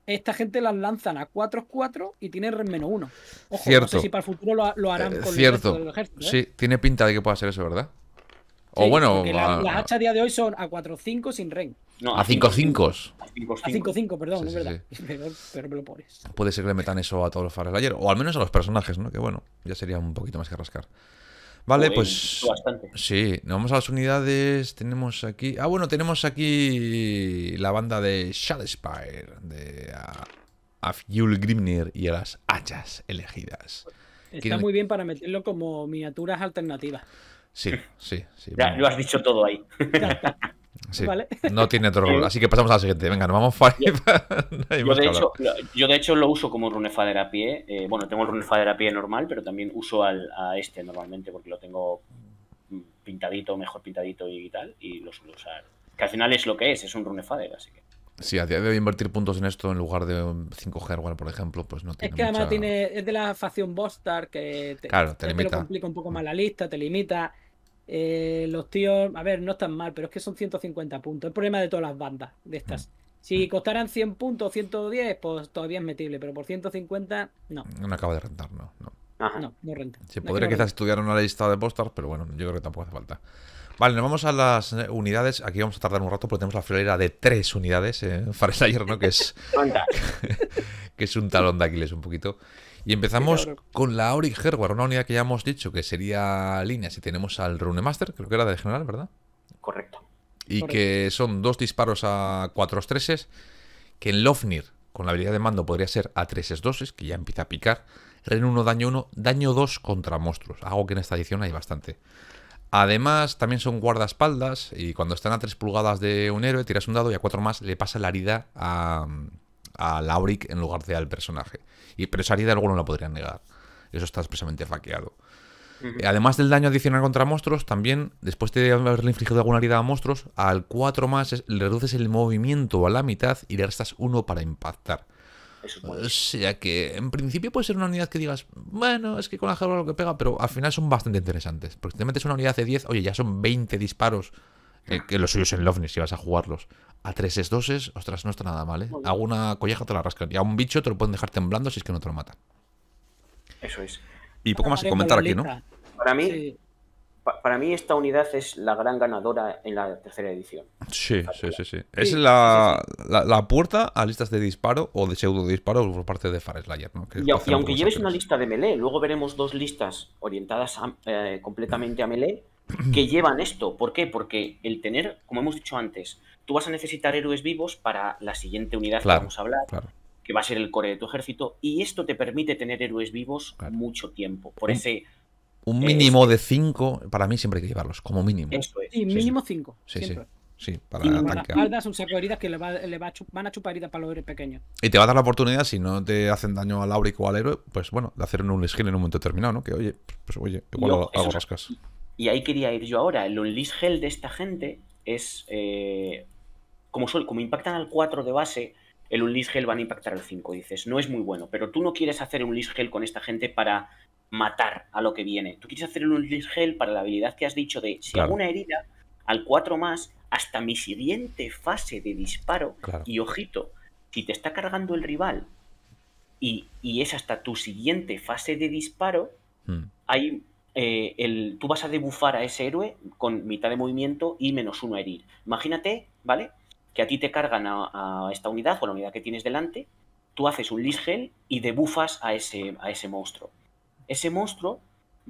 Esta gente las lanzan a 4-4 y tienen menos uno. Ojo, Cierto. no sé si para el futuro lo, harán eh, con el ejército ¿eh? Sí, tiene pinta de que pueda ser eso, ¿verdad? o bueno. Las hachas día de hoy son a 4-5 sin ren. a 5-5. A 5-5, perdón, es verdad. Pero, me lo pones. Puede ser que le metan eso a todos los ayer. o al menos a los personajes, ¿no? Que bueno, ya sería un poquito más que rascar. Vale, pues. Sí, nos vamos a las unidades. Tenemos aquí. Ah, bueno, tenemos aquí la banda de Shadespire, de a, ah, Grimnir y a las hachas elegidas. Está muy bien para meterlo como miniaturas alternativas. Sí, sí, sí. Ya, lo has dicho todo ahí. Sí, No tiene otro rol así que pasamos a la siguiente. Venga, nos vamos [laughs] yo, de hecho, lo uso como Runefader a pie. Eh, bueno, tengo el Runefader a pie normal, pero también uso al, a este normalmente porque lo tengo pintadito, mejor pintadito y tal, y lo suelo usar. Que al final es lo que es, es un Runefader, así que. Sí, a día de invertir puntos en esto en lugar de 5 hardware, por ejemplo, pues no tiene. Es que además tiene, es de la facción Bostar que te, claro, te, limita. te complica un poco más la lista, te limita. Eh, los tíos, a ver, no están mal, pero es que son 150 puntos. El problema de todas las bandas de estas. Mm. Si mm. costaran 100 puntos, 110, pues todavía es metible, pero por 150, no. No acaba de rentar, no. No, no, renta. Se podría quizás estudiar una lista de posters, pero bueno, yo creo que tampoco hace falta. Vale, nos vamos a las eh, unidades. Aquí vamos a tardar un rato porque tenemos la florera de tres unidades. Eh, [laughs] ¿no? Que es, [laughs] que es un talón de Aquiles un poquito. Y empezamos con la Auric Hardware, una unidad que ya hemos dicho que sería línea si tenemos al Master, creo que era de general, ¿verdad? Correcto. Y que son dos disparos a cuatro 3s, que en Lofnir, con la habilidad de mando, podría ser a 3 2s, que ya empieza a picar. Ren 1, daño 1, daño 2 contra monstruos, algo que en esta edición hay bastante. Además, también son guardaespaldas y cuando están a 3 pulgadas de un héroe, tiras un dado y a cuatro más le pasa la herida a, a Lauric en lugar de al personaje. Y, pero esa herida alguno no la podrían negar. Eso está expresamente faqueado. Eh, además del daño adicional contra monstruos, también, después de haberle infligido alguna herida a monstruos, al 4 más reduces el movimiento a la mitad y le restas 1 para impactar. O sea que en principio puede ser una unidad que digas, bueno, es que con la jarra lo que pega, pero al final son bastante interesantes. Porque si te metes una unidad de 10, oye, ya son 20 disparos, eh, ah. que los suyos en Lovnis si vas a jugarlos a tres es doses ostras, no está nada mal, ¿eh? A una colleja te la rascan y a un bicho te lo pueden dejar temblando si es que no te lo matan. Eso es. Y poco más que comentar aquí, ¿no? Para mí, para mí esta unidad es la gran ganadora en la tercera edición. Sí, sí, sí, sí. Es la, puerta a listas de disparo o de pseudo disparo por parte de Fareslayer. ¿no? y, aunque lleves una lista de melee, luego veremos dos listas orientadas eh, completamente a melee que llevan esto. ¿Por qué? Porque el tener, como hemos dicho antes, tú vas a necesitar héroes vivos para la siguiente unidad que vamos a hablar, que va a ser el core de tu ejército, y esto te permite tener héroes vivos mucho tiempo. Por ese. Un eh, mínimo este de cinco, para mí siempre hay que llevarlos, como mínimo. Eso es. Sí, mínimo cinco Sí, sí. sí, para un saco que le, van a chupar heridas para los héroes pequeños. Y te va a dar la oportunidad, si no te hacen daño al áurico o al héroe, pues bueno, de hacer un gel en un momento determinado, ¿no? Que oye, pues oye, igual Yo, hago rascas. Y ahí quería ir yo ahora. El Unleash gel de esta gente es eh, como, como impactan al 4 de base, el Unleash Hell van a impactar al 5. Dices, no es muy bueno, pero tú no quieres hacer un Unleash Hell con esta gente para matar a lo que viene. Tú quieres hacer un Unleash Hell para la habilidad que has dicho de si alguna una herida, al 4 más, hasta mi siguiente fase de disparo, y ojito, si te está cargando el rival y, es hasta tu siguiente fase de disparo, hmm. eh, el, tú vas a debufar a ese héroe con mitad de movimiento y menos uno herir. Imagínate, ¿vale? que a ti te cargan a, esta unidad o la unidad que tienes delante, tú haces un Lisgel y debufas a ese, a ese monstruo. Ese monstruo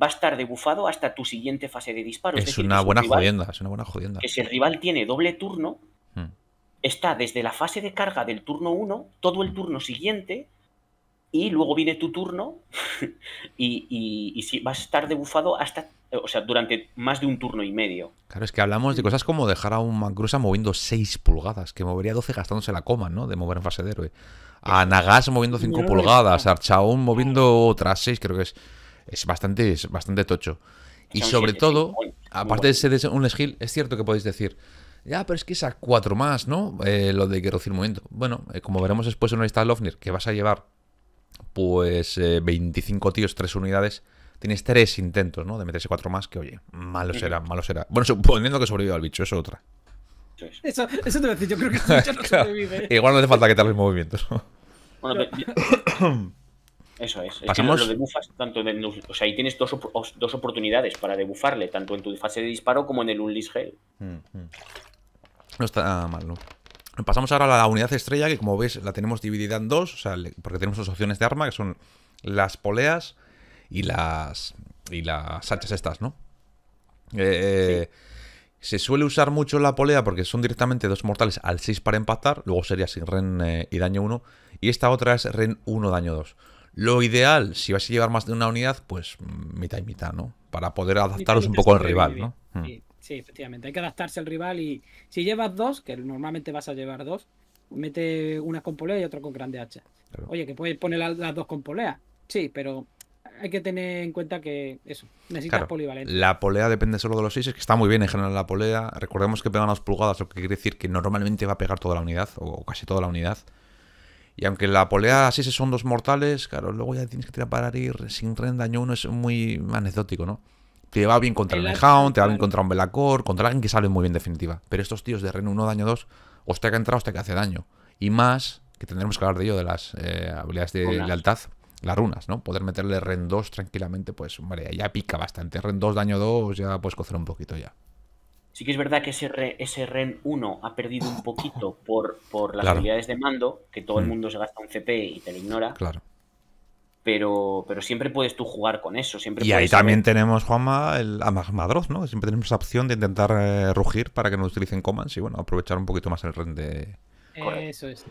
va a estar debufado hasta tu siguiente fase de disparo. Es, una buena jodienda, es una buena jodienda. Que si el rival tiene doble turno, hmm. está desde la fase de carga del turno 1, todo el turno siguiente y luego viene tu turno [laughs] y, si vas a estar debufado hasta, o sea, durante más de un turno y medio. Claro, es que hablamos de cosas como dejar a un mangrusa moviendo 6 pulgadas, que movería 12 gastándose la coma, ¿no? De mover en fase de héroe. A Nagas moviendo 5 pulgadas, a Archaon moviendo otras 6, creo que es, es, bastante, bastante tocho. Y sobre todo, aparte de ser un skill, es cierto que podéis decir, ya, pero es que es a 4 más, ¿no? Eh, lo de que movimiento. Bueno, eh, como veremos después en una lista de Lofnir, que vas a llevar pues 25 eh, tíos, 3 unidades. Tienes 3 intentos, ¿no? De meterse 4 más, que oye, malo será, malo será. Bueno, suponiendo que sobreviva al bicho, eso es otra. Eso, eso te a decir yo creo que este [laughs] bicho no sobrevive. ¿eh? Igual no hace falta que te los movimientos. Bueno, [laughs] [coughs] Eso es. ¿Pasamos? lo debufas tanto en o sea, ahí tienes dos, dos oportunidades para debufarle, tanto en tu fase de disparo como en el Unleash Hell. Mm, mm. No está mal, ¿no? Pasamos ahora a la unidad estrella, que como veis la tenemos dividida en dos, o sea, porque tenemos dos opciones de arma, que son las poleas y las, y las hachas estas, ¿no? Eh, eh, se suele usar mucho la polea porque son directamente dos mortales al 6 para empatar, luego sería sin ren eh, y daño 1, y esta otra es ren 1, daño 2. Lo ideal, si vais a llevar más de una unidad, pues mitad y mitad, ¿no? Para poder adaptaros un poco al rival, ¿no? Mm. Sí, efectivamente. Hay que adaptarse al rival y si llevas dos, que normalmente vas a llevar dos, mete una con polea y otra con grande hacha. Oye, que puedes poner las, dos con polea. Sí, pero hay que tener en cuenta que eso, necesitas polivalente. La polea depende solo de los 6, es que está muy bien en general la polea. Recordemos que pegan las pulgadas, lo que quiere decir que normalmente va a pegar toda la unidad, o casi toda la unidad. Y aunque la polea se son dos mortales, claro, luego ya tienes que tirar para ir sin rendaño uno es muy anecdótico, ¿no? Te va bien contra el, el te va bien contra un Belacor, contra alguien que sale muy bien definitiva. Pero estos tíos de Ren 1, daño 2, usted que entrado, hasta que hace daño. Y más, que tendremos que hablar de ello, de las eh, habilidades de lealtad, las runas, ¿no? Poder meterle Ren 2 tranquilamente, pues, hombre, ya pica bastante. Ren 2, daño 2, ya puedes cocer un poquito ya. Sí que es verdad que ese, ese Ren 1 ha perdido un poquito por, por las habilidades de mando, que todo el mm. mundo se gasta un CP y te lo ignora. Claro pero, siempre puedes tú jugar con eso. Siempre y ahí también tenemos, Juanma, el, a Madroz, ¿no? Siempre tenemos esa opción de intentar eh, rugir para que nos utilicen commands y, bueno, aprovechar un poquito más el rend de,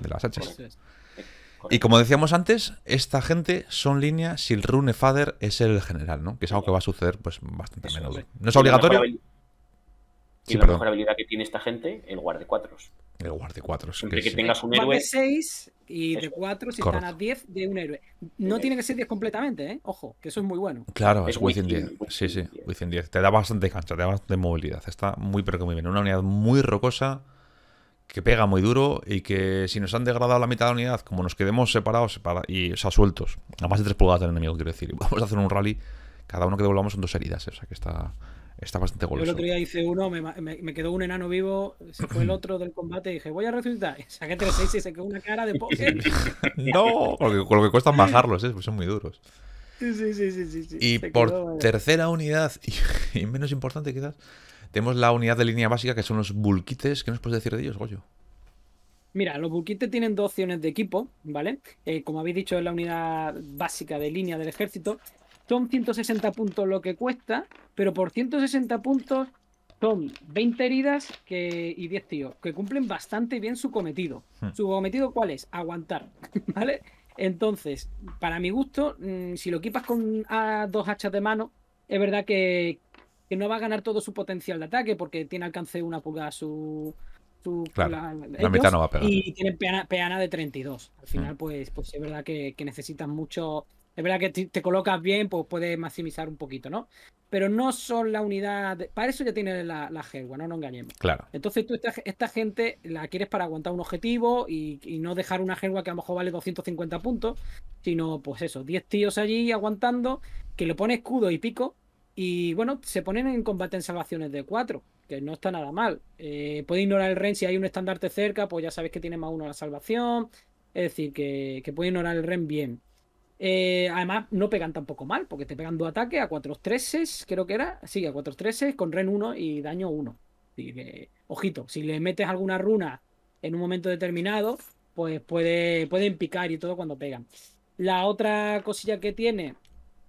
las hachas. Y como decíamos antes, esta gente son línea si el Rune Father es el general, ¿no? Que es algo que va a suceder pues bastante menos. No es obligatorio. Y la mejor habilidad que tiene esta gente, el guarde cuatros. El guarde 4. Siempre que, tengas un héroe. 6 y de 4 si están a 10 de un héroe. No tiene que ser 10 completamente, ¿eh? Ojo, que eso es muy bueno. Claro, es Within 10. Sí, sí, Within 10. Te da bastante cancha, te da bastante movilidad. Está muy, pero que muy bien. Una unidad muy rocosa que pega muy duro y que si nos han degradado la mitad de la unidad, como nos quedemos separados y, o sea, sueltos, a más de 3 pulgadas del enemigo, quiero decir, [laughs] vamos a hacer un rally, cada uno que devolvamos son dos heridas, ¿eh? o sea que está, Está bastante goloso. el otro día hice uno, me, quedó un enano vivo, se fue el otro del combate y dije, voy a resucitar. Y [laughs] saqué 3 y se quedó una cara de [laughs] no, con lo que cuesta bajarlos, ¿eh? pues son muy duros. Sí, sí, sí, sí. sí y por tercera unidad, [laughs] y, menos importante quizás, tenemos la unidad de línea básica que son los bulquites. ¿Qué nos puedes decir de ellos, Goyo? Mira, los bulquites tienen dos opciones de equipo, ¿vale? Eh, como habéis dicho, es la unidad básica de línea del ejército son 160 puntos lo que cuesta, pero por 160 puntos son 20 heridas y 10 tíos, que cumplen bastante bien su cometido. Hmm. ¿Su cometido cuál es? Aguantar, [laughs] ¿vale? Entonces, para mi gusto, mm, si lo equipas con dos hachas de mano, es verdad que, no va a ganar todo su potencial de ataque porque tiene alcance una pulgada su... su la, mitad no va a pegar. Y tiene peana, de 32. Al hmm. final, pues, pues es verdad que, que necesitan mucho es verdad que te, colocas bien, pues puedes maximizar un poquito, ¿no? Pero no son la unidad. Para eso ya tiene la, la no nos engañemos. Claro. Entonces tú, esta, esta, gente la quieres para aguantar un objetivo y, no dejar una jerga que a lo mejor vale 250 puntos, sino pues eso, 10 tíos allí aguantando, que le pone escudo y pico, y bueno, se ponen en combate en salvaciones de 4, que no está nada mal. Eh, puede ignorar el ren si hay un estandarte cerca, pues ya sabes que tiene más uno a la salvación. Es decir, que, que puede ignorar el ren bien. Eh, además, no pegan tampoco mal, porque te pegan dos ataques a 4 3s, creo que era. Sí, a 4 3s con ren 1 y daño 1. ojito, si le metes alguna runa en un momento determinado, pues puede, pueden picar y todo cuando pegan. La otra cosilla que tiene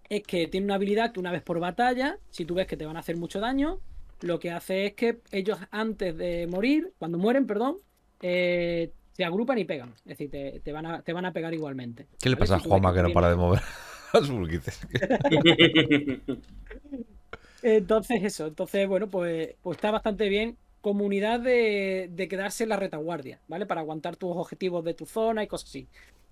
es que tiene una habilidad que una vez por batalla, si tú ves que te van a hacer mucho daño, lo que hace es que ellos antes de morir, cuando mueren, perdón, eh, se agrupan y pegan. Es decir, te, te, van, a, te van a pegar igualmente. ¿Qué le pasa a Juanma que no para de mover los [laughs] burguites? [laughs] entonces, eso. Entonces, bueno, pues, pues está bastante bien. Comunidad de, de, quedarse en la retaguardia, ¿vale? Para aguantar tus objetivos de tu zona y cosas así.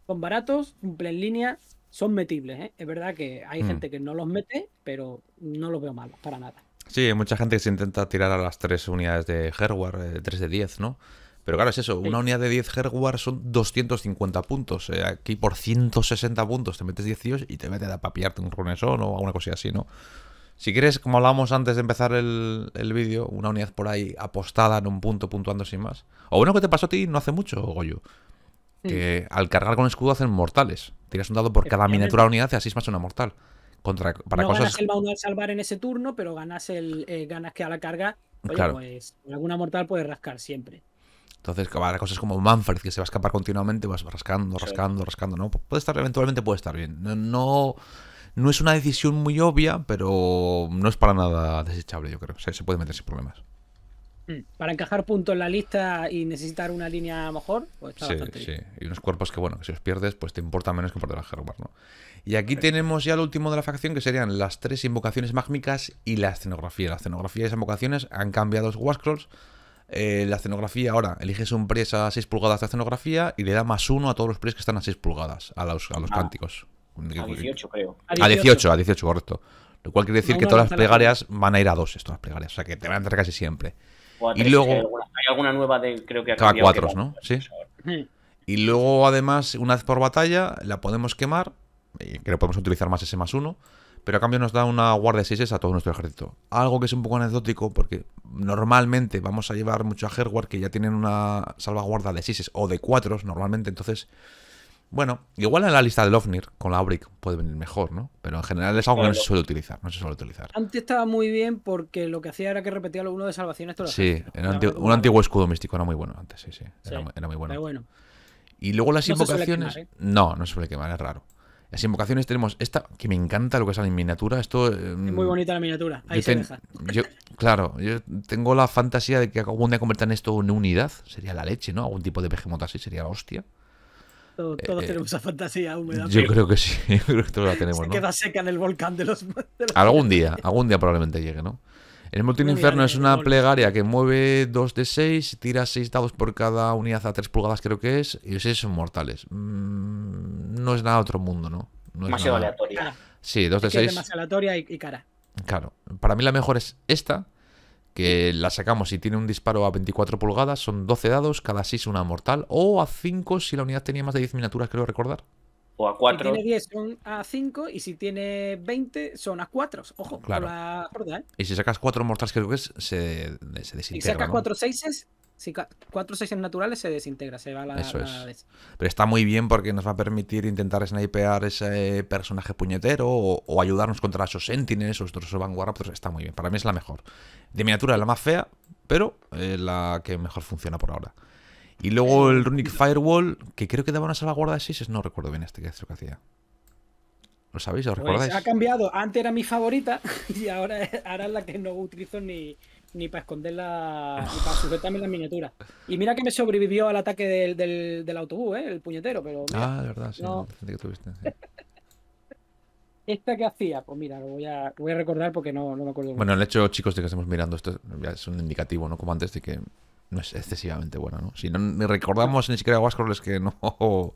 Son baratos, cumplen línea, son metibles, ¿eh? Es verdad que hay mm. gente que no los mete, pero no los veo malos, para nada. Sí, hay mucha gente que se intenta tirar a las tres unidades de hardware, eh, tres 3 de 10, ¿no? Pero claro, es eso, una unidad de 10 Herguard son 250 puntos. Eh, aquí por 160 puntos te metes 10 y te metes a papiarte un runesón o alguna cosa así, ¿no? Si quieres, como hablábamos antes de empezar el, vídeo, una unidad por ahí apostada en un punto, puntuando sin más. O bueno, que te pasó a ti no hace mucho, Goyo. Que al cargar con escudo hacen mortales. Tiras un dado por cada miniatura unidad y así es más una mortal. Contra, para no cosas... ganas el salvar en ese turno, pero ganas, el, eh, ganas que a la carga, oye, claro. pues alguna mortal puedes rascar siempre. Entonces, habrá cosas como Manfred, que se va a escapar continuamente, vas rascando, rascando, rascando, ¿no? Puede estar, eventualmente puede estar bien. No, no, es una decisión muy obvia, pero no es para nada desechable, yo creo. Se, se puede meter sin problemas. Hmm. Para encajar puntos en la lista y necesitar una línea mejor, pues está sí, sí. sí. Y unos cuerpos que, bueno, que si los pierdes, pues te importa menos que perder a ¿no? Y aquí tenemos ya el último de la facción, que serían las tres invocaciones mágicas y la escenografía. La escenografía y las invocaciones han cambiado los Wascrolls eh, la escenografía ahora, eliges un empresa a 6 pulgadas de escenografía y le da más uno a todos los press que están a 6 pulgadas, a los, a ah. cánticos. A 18, creo. A 18, a correcto. Lo cual quiere decir que todas las plegarias van a ir a dos, todas plegarias. O sea, que te van a entrar casi siempre. y luego... Hay alguna, nueva de, creo que ha Cada cuatro, ¿no? Sí. Y luego, además, una vez por batalla, la podemos quemar, Creo eh, que podemos utilizar más ese más uno pero a cambio nos da una guarda de 6 a todo nuestro ejército. Algo que es un poco anecdótico porque normalmente vamos a llevar mucho a hardware que ya tienen una salvaguarda de 6 o de 4 normalmente, entonces... Bueno, igual en la lista del ofnir con la Auric puede venir mejor, ¿no? Pero en general es algo que no se suele utilizar, no se utilizar. Antes estaba muy bien porque lo que hacía era que repetía lo uno de salvaciones todas Sí, un antiguo escudo místico era muy bueno antes, sí, sí. Era, muy bueno. Y luego las invocaciones. ¿eh? No, no se suele quemar, es raro. Las invocaciones tenemos esta, que me encanta lo que sale en miniatura. Esto, em, es muy bonita la miniatura, ahí se deja. claro, yo tengo la fantasía de que algún día conviertan esto en unidad. Sería la leche, ¿no? Algún tipo de behemoth así sería la hostia. Eh, todos, eh, tenemos esa fantasía húmeda. Yo creo que sí, [laughs] yo creo que todos la tenemos. Se ¿no? queda seca en el volcán de los. algún día, [laughs] algún día probablemente llegue, ¿no? El motín Inferno es una plegaria que mueve 2 de 6, tira 6 dados por cada unidad a 3 pulgadas, creo que es, y 6 son mortales. Mm, no es nada otro mundo, ¿no? no demasiado nada... aleatoria. Sí, 2 de 6. Es aleatoria y, y, cara. Claro. Para mí la mejor es esta, que la sacamos y tiene un disparo a 24 pulgadas, son 12 dados, cada 6 una mortal, o a 5 si la unidad tenía más de 10 miniaturas, creo recordar. O a 4. Si tiene 10 son a 5 y si tiene 20 son a 4. Ojo, claro. La ¿eh? Y si sacas 4 mortales creo que se, se desintegra. Si sacas 4 6 si cuatro naturales se desintegra, se va la. Eso es. Pero está muy bien porque nos va a permitir intentar snipear ese personaje puñetero o, ayudarnos contra esos Sentinels o esos vanguardas pues Está muy bien, para mí es la mejor. De miniatura es la más fea, pero la que mejor funciona por ahora. Y luego eh, el Runic Firewall, que creo que daba una salvaguarda de 6, no recuerdo bien este que es que hacía. ¿Lo sabéis? ¿Lo pues recordáis? ha cambiado. Antes era mi favorita [laughs] y ahora, ahora es la que no utilizo ni, ni para esconderla, ni para sujetarme las miniaturas. Y mira que me sobrevivió al ataque del, autobús, ¿eh? el puñetero, pero. ah, de verdad, sí, [laughs] ¿Esta que hacía? Pues mira, lo voy a, voy a recordar porque no, me acuerdo. Bueno, el hecho, chicos, de que estemos mirando esto es un indicativo, ¿no? Como antes de que no es excesivamente buena, ¿no? Si no ni recordamos ni siquiera Aguascalientes es que [laughs] no, no,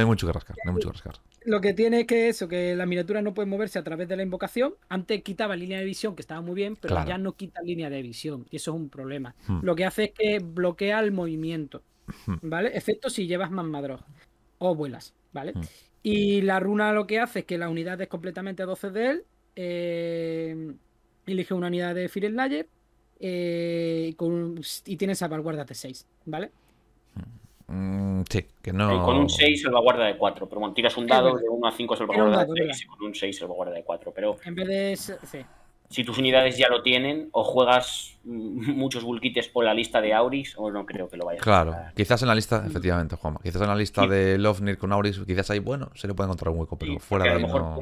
hay mucho que rascar, no hay mucho que rascar. Lo que tiene es que eso, que la miniatura no puede moverse a través de la invocación. Antes quitaba línea de visión, que estaba muy bien, pero ya no quita línea de visión. Y eso es un problema. Hmm. Lo que hace es que bloquea el movimiento. Hmm. ¿Vale? Excepto si llevas más o vuelas, ¿vale? Hmm. Y la runa lo que hace es que la unidad es completamente 12 de él. Eh, elige una unidad de Fire eh, con, y tienes salvaguarda de 6, ¿vale? Mm, sí, que no. Eh, con un 6 salvaguarda de 4, pero bueno, tiras un dado de 1 a 5 salvaguarda de 3 y con un 6 salvaguarda de 4, pero. En vez de. Si tus unidades ya lo tienen, o juegas [laughs] muchos bulquites por la lista de Auris, o no creo que lo vayas claro, a Claro, quizás en la lista, mm. efectivamente, Juanma, quizás en la lista de Lovnir con Auris, quizás ahí, bueno, se le puede encontrar un hueco, pero fuera de lo mejor no...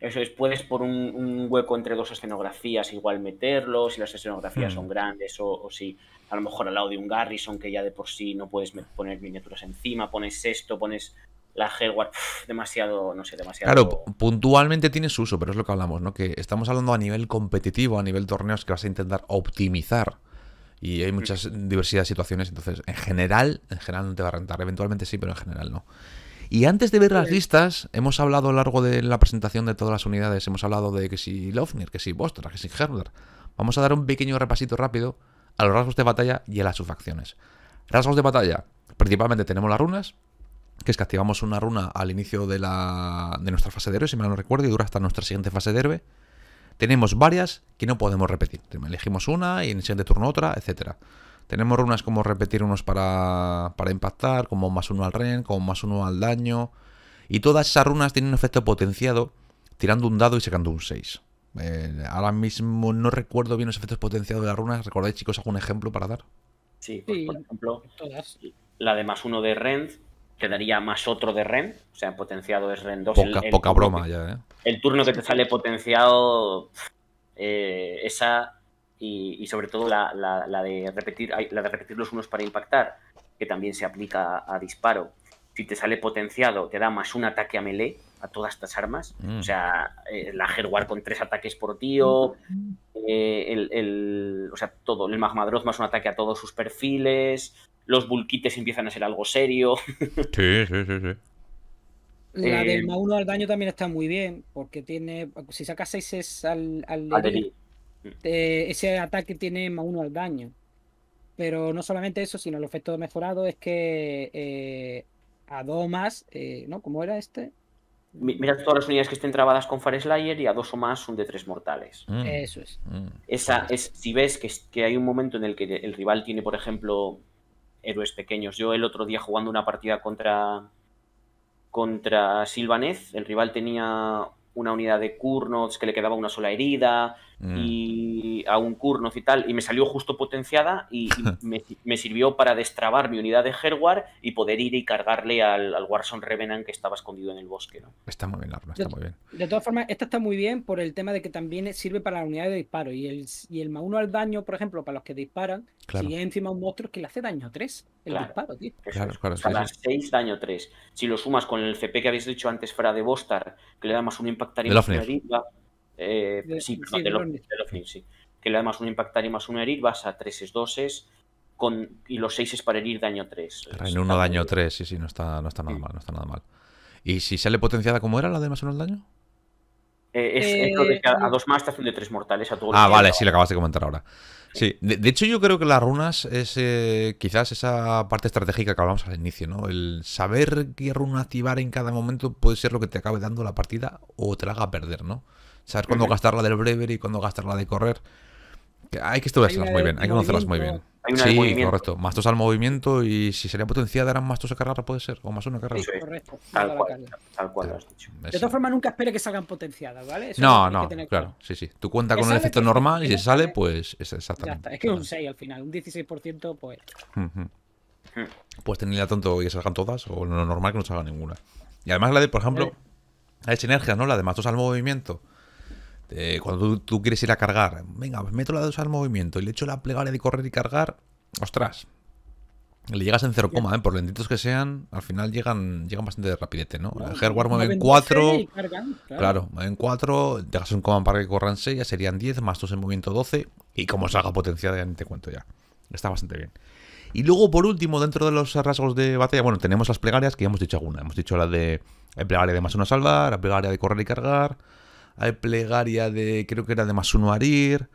Eso es, puedes por un, hueco entre dos escenografías igual meterlo, si las escenografías son mm. grandes o, si a lo mejor al lado de un Garrison que ya de por sí no puedes poner miniaturas encima, pones esto, pones la Hellward, demasiado, no sé, demasiado. Claro, puntualmente tienes uso, pero es lo que hablamos, ¿no? Que estamos hablando a nivel competitivo, a nivel torneos que vas a intentar optimizar. Y hay mm. muchas diversidades diversidad de situaciones, entonces en general, en general no te va a rentar, eventualmente sí, pero en general no. Y antes de ver las listas, hemos hablado a lo largo de la presentación de todas las unidades, hemos hablado de que si Lofnir, que si Bostra, que si Herder. Vamos a dar un pequeño repasito rápido a los rasgos de batalla y a las subfacciones. Rasgos de batalla. Principalmente tenemos las runas, que es que activamos una runa al inicio de, la, de nuestra fase de héroe, si mal no recuerdo, y dura hasta nuestra siguiente fase de héroe. Tenemos varias que no podemos repetir. Elegimos una y en el siguiente turno otra, etcétera. Tenemos runas como repetir unos para, impactar, como más uno al ren, como más uno al daño. Y todas esas runas tienen un efecto potenciado tirando un dado y sacando un 6. Eh, ahora mismo no recuerdo bien los efectos potenciados de las runas. ¿Recordáis, chicos, algún ejemplo para dar? Sí, pues, por ejemplo, la de más uno de Ren, te daría más otro de Ren. O sea, potenciado es Ren 2. Poca, broma ya, ¿eh? El turno que te sale potenciado, eh, esa y, sobre todo la, de repetir, la de repetir los unos para impactar, que también se aplica a, disparo. Si te sale potenciado, te da más un ataque a melee a todas estas armas. Mm. O sea, eh, la Gerwar con tres ataques por tío, eh, el, o sea, todo, el Magmadroz más un ataque a todos sus perfiles, los Bulquites empiezan a ser algo serio. [laughs] Sí, sí, sí, La del eh, más uno al daño también está muy bien, porque tiene, si sacas 6 al, al, al, ese ataque tiene más uno al daño. Pero no solamente eso, sino el efecto mejorado es que eh, a dos más, eh, ¿no? ¿Cómo era este? Mira todas las unidades que estén trabadas con Fire Slayer y a dos o más son de tres mortales. Mm. Eso es. Mm. Esa es. Si ves que, que hay un momento en el que el rival tiene, por ejemplo, héroes pequeños. Yo el otro día jugando una partida contra contra Silvanez, el rival tenía una unidad de Kurnots que le quedaba una sola herida mm. y a un Kurnos y tal, y me salió justo potenciada y, [laughs] me, sirvió para destrabar mi unidad de hardware y poder ir y cargarle al, al Warzone Revenant que estaba escondido en el bosque. ¿no? Está muy bien la arma, está muy bien. De todas formas, esta está muy bien por el tema de que también sirve para la unidad de disparo y el, y el más uno al daño, por ejemplo, para los que disparan, si encima un monstruo que le hace daño 3, el disparo, tío. Claro, claro, para daño 3. Si lo sumas con el CP que habéis dicho antes fuera de Bostar, que le da más un impactarín. de eh, sí, sí, de, sí que le un impactar y más un herir, vas a 3 es 2 con, y los 6 es para herir daño 3. En 1 daño 3, sí, sí, no está, no está nada mal, no está nada mal. ¿Y si sale potenciada como era la de más 1 el daño? Eh, es, eh, a, dos más te hace de tres mortales a todo Ah, vale, sí, lo acabas de comentar ahora. Sí, de, hecho yo creo que las runas es eh, quizás esa parte estratégica que hablamos al inicio, ¿no? El saber qué runa activar en cada momento puede ser lo que te acabe dando la partida o te la haga perder, ¿no? Saber cuándo gastarla del Brever y cuándo gastarla de correr hay que estudiarlas muy bien, hay que conocerlas muy bien. Sí, correcto. Más al movimiento y si sería potenciada eran más dos a carrera, puede ser. O más a carrera. Sí, correcto. Tal cual, tal cual lo has dicho. De todas formas, nunca espere que salgan potenciadas, ¿vale? no, no, claro. Sí, sí. Tú cuentas con un efecto normal y si sale, pues es exactamente. Es que un 6 al final, un 16%, pues. Puedes -huh. Hmm. Pues tenerla tonto y salgan todas o lo normal que no salga ninguna. Y además la de, por ejemplo, la de sinergias, ¿no? La de más al movimiento eh, cuando tú, quieres ir a cargar, venga, pues meto la 2 al movimiento y le echo la plegaria de correr y cargar, ostras, le llegas en 0, ¿eh? por lentitos que sean, al final llegan, llegan bastante de rapidete, ¿no? el hardware mueve en 4. claro. claro, en 4, dejas un coma para que corran 6, ya serían 10, más 2 en movimiento 12, y como salga potenciada, ya ni te cuento ya. Está bastante bien. Y luego, por último, dentro de los rasgos de batalla, bueno, tenemos las plegarias que ya hemos dicho alguna. Hemos dicho la de eh, plegaria de más uno salvar, la plegaria de correr y cargar, hay plegaria de, creo que era de Masuno Arir.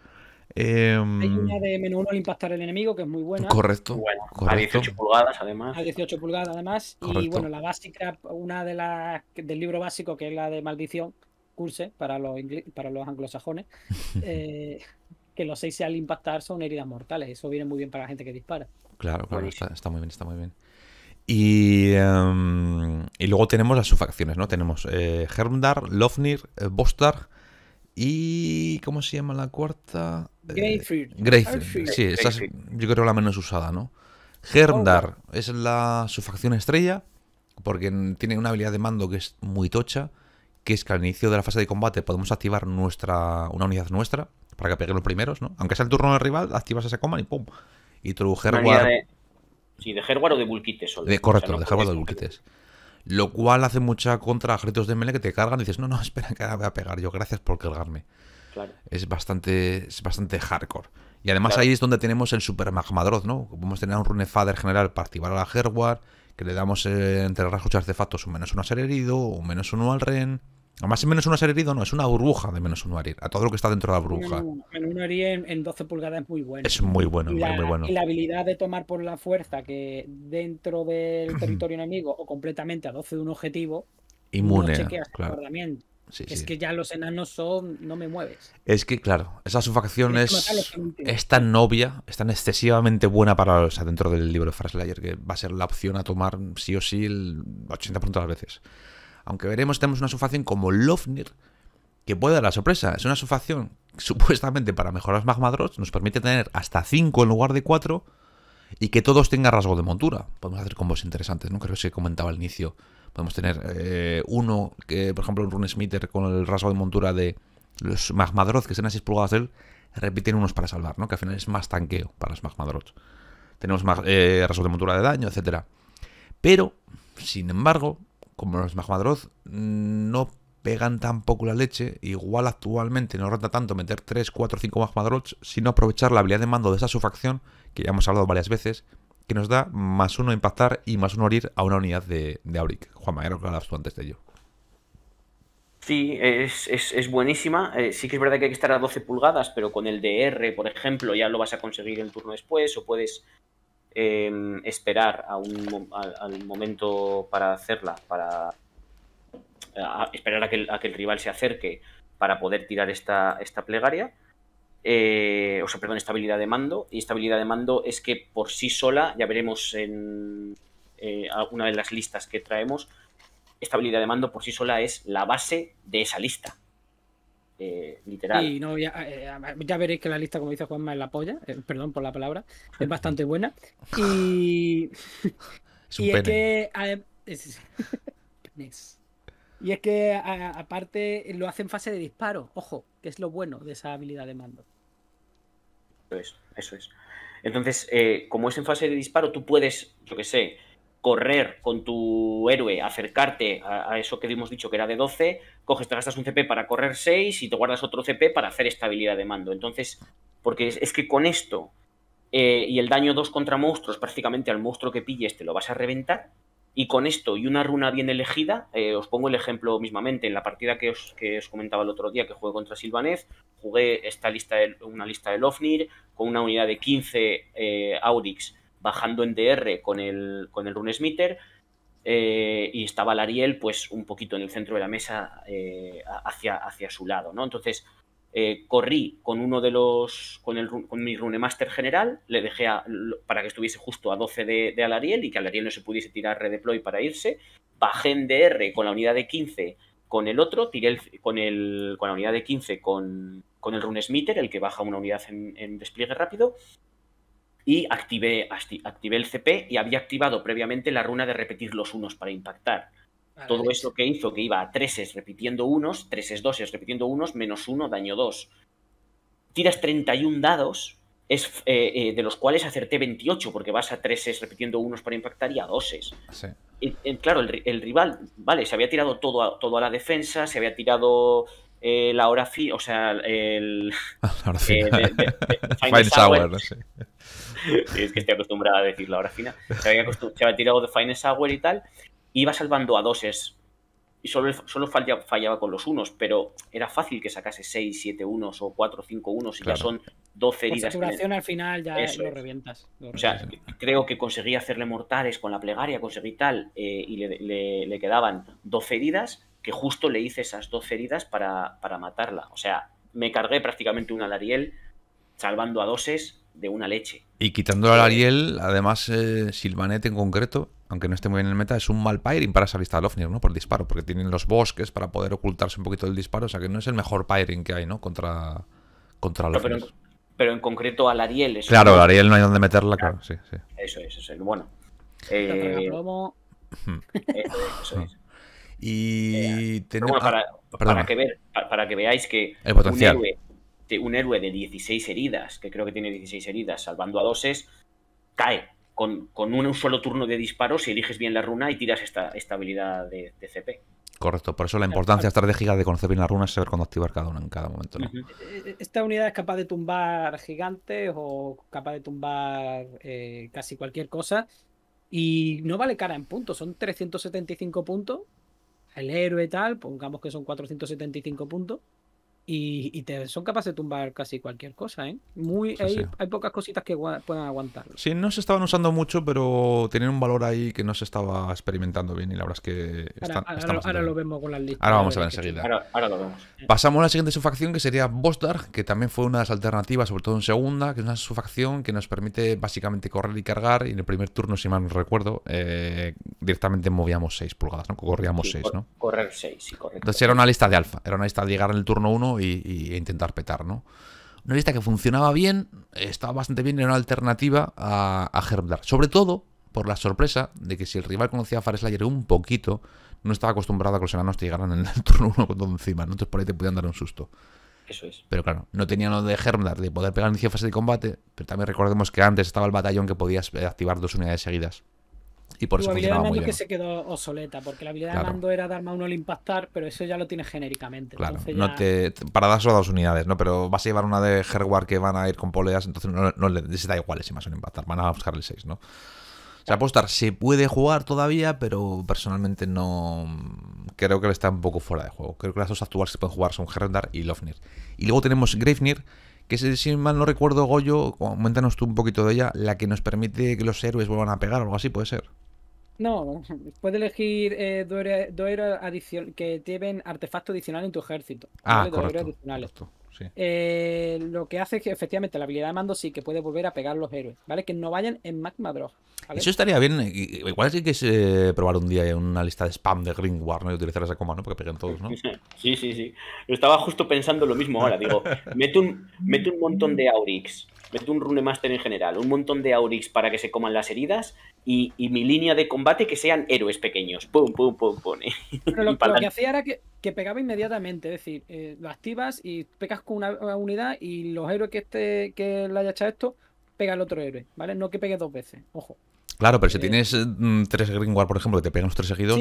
Em, hay una de menos uno al impactar el enemigo, que es muy buena. Correcto. A 18 pulgadas, además. A 18 pulgadas, además. Y bueno, la básica, una de las del libro básico, que es la de Maldición, curse para los, para los anglosajones, [laughs] eh, que los seis al impactar son heridas mortales. Eso viene muy bien para la gente que dispara. Claro, claro, está muy bien, está muy bien. Em, y, luego tenemos las subfacciones, ¿no? Tenemos eh, Hermdar, Lofnir, eh, Bostar y... ¿Cómo se llama la cuarta? Eh, Greyfield. sí, esa es, yo creo la menos usada, ¿no? Hermdar oh. es la subfacción estrella porque tiene una habilidad de mando que es muy tocha, que es que al inicio de la fase de combate podemos activar nuestra una unidad nuestra para que pegue los primeros, ¿no? Aunque sea el turno del rival, activas esa coma y ¡pum! Y tu Sí, de hardware o de bulkites solo. correcto, de hardware o de eh, bulkites. Lo cual hace mucha contra a de Mele que te cargan y dices, no, no, [laughs] espera que ahora voy a pegar yo, gracias por cargarme. Claro. Es bastante, es bastante hardcore. Y además ahí es donde tenemos el Super Magmadroz, ¿no? Podemos tener un father general para activar a la hardware, que le damos eh, entre rasgos de artefactos un menos uno a ser herido, un menos uno al ren más en menos uno ser herido no, es una burbuja de menos uno herir, a todo lo que está dentro de la burbuja. Menos uno, uno en, 12 pulgadas es muy bueno. Es muy bueno, la, muy, bueno. Y la habilidad de tomar por la fuerza que dentro del territorio enemigo o completamente a 12 de un objetivo. Inmune. claro. es que ya los enanos son. No me mueves. Es que, claro, esa sufacción es, tan novia es tan excesivamente buena para los adentro del libro de Fraslayer que va a ser la opción a tomar sí o sí el 80% de las veces. Aunque veremos, tenemos una sufacción como Lofnir, que puede dar la sorpresa. Es una sufacción supuestamente para mejorar los Dross, nos permite tener hasta 5 en lugar de 4 y que todos tengan rasgo de montura. Podemos hacer combos interesantes, ¿no? Creo que se comentaba al inicio. Podemos tener eh, uno, que por ejemplo un Smither con el rasgo de montura de los Magmadroth, que sean a 6 pulgadas de él, repiten unos para salvar, ¿no? Que al final es más tanqueo para los Magmadroth. Tenemos más eh, rasgo de montura de daño, Etcétera... Pero, sin embargo, como los Majmadroz, no pegan tampoco la leche, igual actualmente no renta tanto meter 3, 4, 5 si sino aprovechar la habilidad de mando de esa subfacción, que ya hemos hablado varias veces, que nos da más uno impactar y más uno herir a una unidad de, de Auric. Juan era lo antes de ello. Sí, es, buenísima. Eh, sí que es verdad que hay que estar a 12 pulgadas, pero con el DR, por ejemplo, ya lo vas a conseguir el turno después o puedes esperar a un, momento para hacerla, para a esperar que a que, el rival se acerque para poder tirar esta, esta plegaria. Eh, o sea, perdón, esta habilidad de mando. Y esta habilidad de mando es que por sí sola, ya veremos en eh, una de las listas que traemos, esta habilidad de mando por sí sola es la base de esa lista. Eh, literal. Eh, ya, veréis que la lista, como dice Juanma, es la polla, eh, perdón por la palabra, es bastante buena. Y es, que... aparte lo hace en fase de disparo, ojo, que es lo bueno de esa habilidad de mando. Eso es, eso es. Entonces, como es en fase de disparo, tú puedes, yo qué sé, correr con tu héroe, acercarte a, eso que hemos dicho que era de 12, coges, te gastas un CP para correr 6 y te guardas otro CP para hacer estabilidad de mando. Entonces, porque es, que con esto eh, y el daño 2 contra monstruos, prácticamente al monstruo que pilles te lo vas a reventar. Y con esto y una runa bien elegida, eh, os pongo el ejemplo mismamente, en la partida que os, comentaba el otro día que jugué contra Silvanez, jugué esta lista una lista de Lofnir con una unidad de 15 eh, Aurix bajando en DR con el, con el eh, y estaba Lariel, pues un poquito en el centro de la mesa eh, hacia, hacia su lado, ¿no? Entonces, eh, corrí con uno de los. con, el, con mi runemaster general, le dejé para que estuviese justo a 12 de, al Ariel y que Ariel no se pudiese tirar redeploy para irse. Bajé en DR con la unidad de 15 con el otro, tiré con, con la unidad de 15 con, el el smitter, el que baja una unidad en despliegue rápido, y activé, activé el CP y había activado previamente la runa de repetir los unos para impactar. Todo eso que hizo que iba a 3 repitiendo unos, 3 2 repitiendo unos, menos 1, daño 2. Tiras 31 dados, es, eh, eh, de los cuales acerté 28, porque vas a 3 repitiendo unos para impactar y a 2 sí. Eh, claro, el, el, rival, vale, se había tirado todo a, todo la defensa, se había tirado la hora fi, o sea, el. [laughs] La hora sí. [laughs] es que estoy acostumbrada a decir la hora final Se había, tirado de finesse Hour y tal. iba salvando a doses. Y solo, solo fallaba con los unos, pero era fácil que sacase 6, 7 unos o 4, 5 unos y ya son 12 heridas. La saturación al final ya lo, revientas, O sea, creo que conseguí hacerle mortales con la plegaria, conseguí tal, eh, y le, quedaban 12 heridas, que justo le hice esas 12 heridas para, para matarla. O sea, me cargué prácticamente una Lariel, salvando a doses, de una leche. Y quitándolo al eh, Ariel, además, eh, Silvanet en concreto, aunque no esté muy bien en el meta, es un mal pairing para esa lista de ¿no? Por disparo, porque tienen los bosques para poder ocultarse un poquito del disparo, o sea que no es el mejor pairing que hay, ¿no? Contra, contra los Pero, en concreto al Ariel es. Claro, Ariel no hay donde meterla, claro, sí, sí. Eso es, eso es. Bueno. Eh, hmm. [laughs] eso Y tenemos. para, que veáis que. El potencial. Este, un héroe de 16 heridas, que creo que tiene 16 heridas, salvando a doses, cae. Con, con un solo turno de disparo si eliges bien la runa y tiras esta, esta habilidad de, CP. Correcto, por eso la importancia estratégica de conocer bien la runa es saber cuándo activar cada una en cada momento. ¿Esta unidad es capaz de tumbar gigantes o capaz de tumbar eh, casi cualquier cosa? Y no vale cara en puntos, son 375 puntos. El héroe tal, pongamos que son 475 puntos. Y, son capaces de tumbar casi cualquier cosa, ¿eh? Muy, hay, pocas cositas que puedan aguantar. Sí, no se estaban usando mucho, pero tienen un valor ahí que no se estaba experimentando bien y la verdad es que... ahora, ahora, lo vemos con las listas. Ahora vamos a ver enseguida. Ahora, lo vemos. Pasamos a la siguiente subfacción que sería Bostar, que también fue una de las alternativas, sobre todo en segunda, que es una subfacción que nos permite básicamente correr y cargar y en el primer turno, si mal no recuerdo, eh, directamente movíamos 6 pulgadas, ¿no? Corríamos 6, ¿no? Correr 6, sí, correcto. Entonces era una lista de alfa, era una lista de llegar en el turno 1 e Y, intentar petar, ¿no? Una lista que funcionaba bien, estaba bastante bien, era una alternativa a, a Sobre todo por la sorpresa de que si el rival conocía a Fareslayer un poquito, no estaba acostumbrado a que los enanos te llegaran en el [laughs] turno uno con todo encima, Entonces por ahí te podían dar un susto. Eso es. Pero claro, no tenía lo de Hermdar de poder pegar en fase de combate, pero también recordemos que antes estaba el batallón que podías activar dos unidades seguidas. Y por La habilidad de mando que se quedó obsoleta, porque la habilidad de mando era dar más uno al impactar, pero eso ya lo tiene genéricamente. para dar solo dos unidades, ¿no? Pero vas a llevar una de Herwar que van a ir con poleas, entonces no, no les da igual ese más un impactar, van a buscarle seis, ¿no? O sea, apostar se puede jugar todavía, pero personalmente no. Creo que está un poco fuera de juego. Creo que las dos actuales que se pueden jugar son Herendar y Lovnir Y luego tenemos Gravnir, que si mal no recuerdo, Goyo, cuéntanos tú un poquito de ella, la que nos permite que los héroes vuelvan a pegar o algo así, puede ser. No, [laughs] puedes elegir eh, héroes que lleven artefacto adicional en tu ejército. Ah, correcto, Sí. Eh, lo que hace es que efectivamente la habilidad de mando sí que puede volver a pegar los héroes, ¿vale? Que no vayan en Magma Drop. Eso estaría bien. Eh, igual sí que es probar un día una lista de spam de Green War, Y utilizar esa coma, ¿no? Porque peguen todos, ¿no? [laughs] Sí, sí, sí. Yo estaba justo pensando lo mismo ahora. Digo, mete un, mete un montón de Aurix, mete un runemaster en general, un montón de Aurix para que se coman las heridas y, mi línea de combate que sean héroes pequeños. Pum, pum, pum, pum. [laughs] lo, que hacía era que, pegaba inmediatamente, es decir, eh, lo activas y pegas con una, unidad y los héroes que, este, que le haya echado esto, pega al otro héroe, ¿vale? No que pegue dos veces, ojo. Claro, pero si eh, tienes mm, tres gringuar por ejemplo, que te pegan los tres seguidos,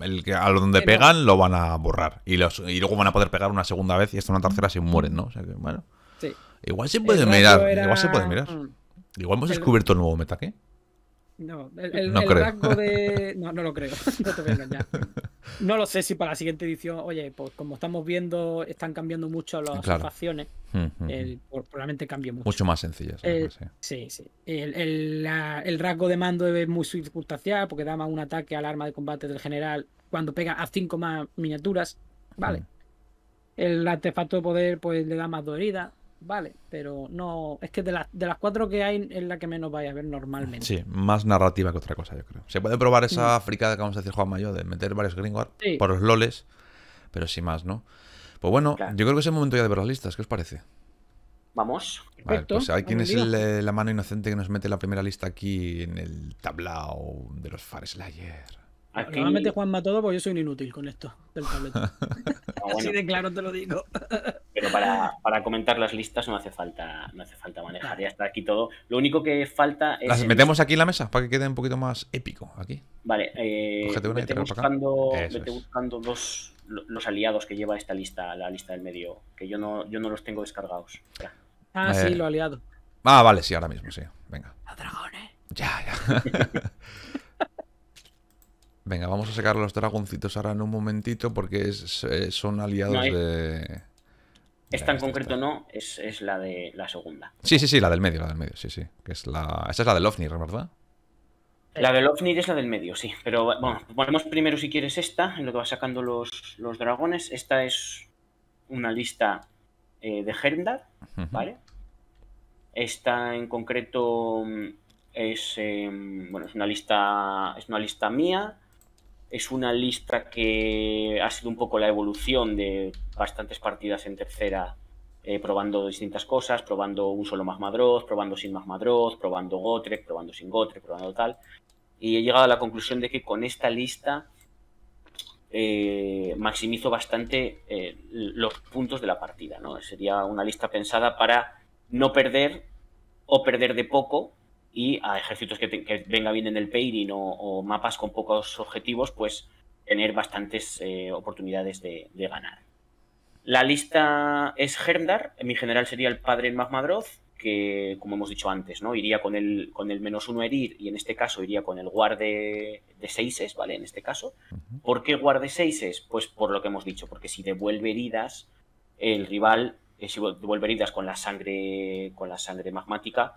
El que, a donde pegan lo van a borrar. Y, los, y luego van a poder pegar una segunda vez y hasta una tercera si mueren, ¿no? O sea que, bueno. Sí. Igual se puede mirar. Igual se puede mirar. Igual hemos descubierto el nuevo metaque. No, el, no creo. rasgo de. [laughs] No, no lo creo. [laughs] No te voy a No lo sé si para la siguiente edición, oye, pues como estamos viendo, están cambiando mucho las facciones. Mm, mm, mm. probablemente cambie mucho. Mucho más sencillas. sí, sí. El, rasgo de mando es muy circunstancial porque da más un ataque al arma de combate del general cuando pega a 5 más miniaturas. Vale. El artefacto de poder, pues le da más dos heridas. Vale, pero no. Es que de, de las cuatro que hay es la que menos vaya a ver normalmente. Sí, más narrativa que otra cosa, yo creo. Se puede probar esa mm. fricada que vamos a decir Juan Mayo de meter varios gringos por los loles, pero sin más, ¿no? Pues bueno, yo creo que es el momento ya de ver las listas. ¿Qué os parece? Vamos. Vale, pues hay quien es eh, la mano inocente que nos mete la primera lista aquí en el tablao de los Far Slayer. Normalmente Juan todo porque yo soy un inútil con esto del tablet. [laughs] Ah, ah, Así de claro te lo digo. [laughs] Pero para, comentar las listas no hace falta, no hace falta manejar, ya está aquí todo. Lo único que falta es. metemos aquí la mesa para que quede un poquito más épico aquí. Vale, eh, vete, buscando, estoy buscando dos, los aliados que lleva esta lista, la lista del medio, que yo no, yo no los tengo descargados. Ah, sí, eh, los aliados. Ah, vale, sí, ahora mismo, sí. Venga. Los dragones. Ya, ya. [laughs] Venga, vamos a sacar los dragoncitos ahora en un momentito porque son aliados de... Esta en concreto no, es, la de la segunda. Sí, sí, sí, la del medio, la del medio, sí, sí. Que es la... Esta es la del Ofnir, ¿verdad? La del Ofnir es la del medio, sí. Pero bueno, ponemos primero si quieres esta, en lo que va sacando los, los dragones. Esta es una lista eh, de gerdar ¿vale? Esta en concreto mm, es, em, bueno, es una lista, es una lista mía, es una lista que ha sido un poco la evolución de bastantes partidas en tercera, eh, probando distintas cosas, probando un solo más madroz, probando sin más madroz, probando Gotrek, probando sin Gotrek, probando tal. Y he llegado a la conclusión de que con esta lista eh, maximizo bastante eh, los puntos de la partida. ¿no? Sería una lista pensada para no perder o perder de poco y a ejércitos que, venga bien en el pairing o, mapas con pocos objetivos, pues tener bastantes eh, oportunidades de, ganar. La lista es en mi general sería el padre en Magmadroz, que como hemos dicho antes, ¿no? Iría con el, con el menos uno herir y en este caso iría con el guarde de seises, ¿vale? En este caso. ¿Por qué guarde seises? Pues por lo que hemos dicho, porque si devuelve heridas, el rival, eh, si devuelve heridas con la sangre, con la sangre magmática,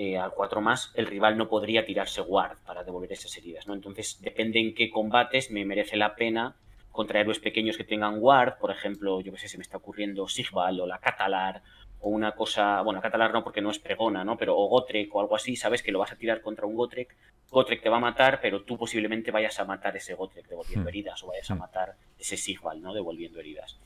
eh, al 4+, cuatro más, el rival no podría tirarse guard para devolver esas heridas, ¿no? Entonces, depende en qué combates, me merece la pena contra héroes pequeños que tengan guard, por ejemplo, yo qué sé, se me está ocurriendo Sigval o la Catalar o una cosa, bueno, Catalar no porque no es pregona, ¿no? Pero o Gotrek o algo así, sabes que lo vas a tirar contra un Gotrek, Gotrek te va a matar, pero tú posiblemente vayas a matar ese Gotrek devolviendo hmm. heridas o vayas a hmm. matar ese Sigval, ¿no? Devolviendo heridas.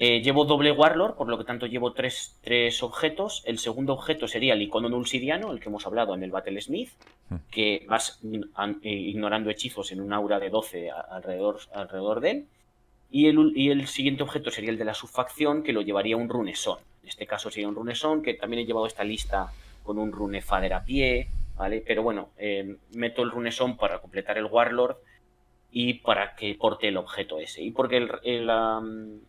Eh, llevo doble Warlord, por lo que tanto llevo tres, objetos. El segundo objeto sería el icono nulsidiano, el que hemos hablado en el battle smith hmm. que vas eh, ignorando hechizos en un aura de 12 alrededor, alrededor de él. Y el, siguiente objeto sería el de la subfacción, que lo llevaría un runesón. En este caso sería un runesón, que también he llevado esta lista con un runefader a pie, ¿vale? Pero bueno, eh, meto el runesón para completar el Warlord y para que porte el objeto ese. Y porque el,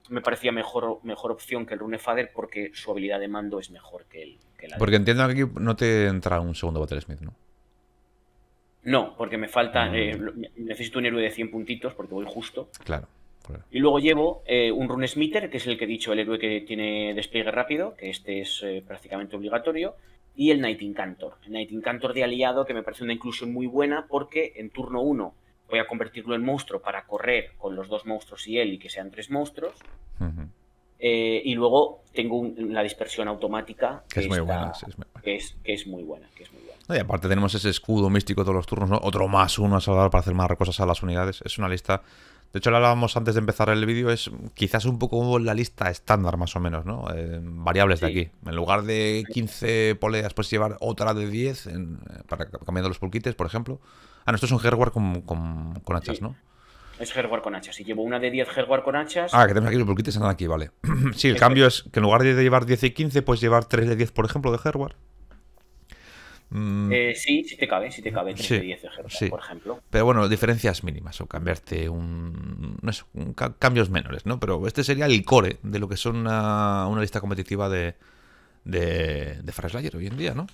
me parecía mejor, mejor opción que el fader porque su habilidad de mando es mejor que, el, que Porque entiendo que aquí no te entra un segundo Battlesmith, ¿no? No, porque me falta... Mm. Eh, necesito un héroe de 100 puntitos porque voy justo. Claro. Y luego llevo eh, un un Smither, que es el que he dicho, el héroe que tiene despliegue rápido, que este es eh, prácticamente obligatorio y el Nighting Cantor. El Nighting Cantor de aliado, que me parece una inclusión muy buena porque en turno 1 voy a convertirlo en monstruo para correr con los dos monstruos y él y que sean tres monstruos. Eh, y luego tengo la dispersión automática que, es muy buena, que es muy buena. y aparte tenemos ese escudo místico todos los turnos, ¿no? Otro más uno a salvar para hacer más cosas a las unidades. Es una lista de hecho, lo hablábamos antes de empezar el vídeo, es quizás un poco la lista estándar, más o menos, ¿no? variables de aquí. En lugar de 15 poleas, puedes llevar otra de 10 eh, para cambiando los pulquites, por ejemplo. Ah, no, esto es un hardware con, con, hachas, ¿no? Es hardware con hachas. Si llevo una de 10 hardware con hachas. Ah, que tenemos aquí los bloquitos andan aquí, vale. [clears throat] sí, el cambio es que en lugar de llevar 10 y 15, puedes llevar 3 de 10, por ejemplo, de hardware. Mm. Eh, sí, si te cabe, si te cabe 3 de 10 de hardware, por ejemplo. Pero bueno, diferencias mínimas o cambiarte un. No sé, cambios menores, ¿no? Pero este sería el core de lo que son una, lista competitiva de, de, de hoy en día, ¿no?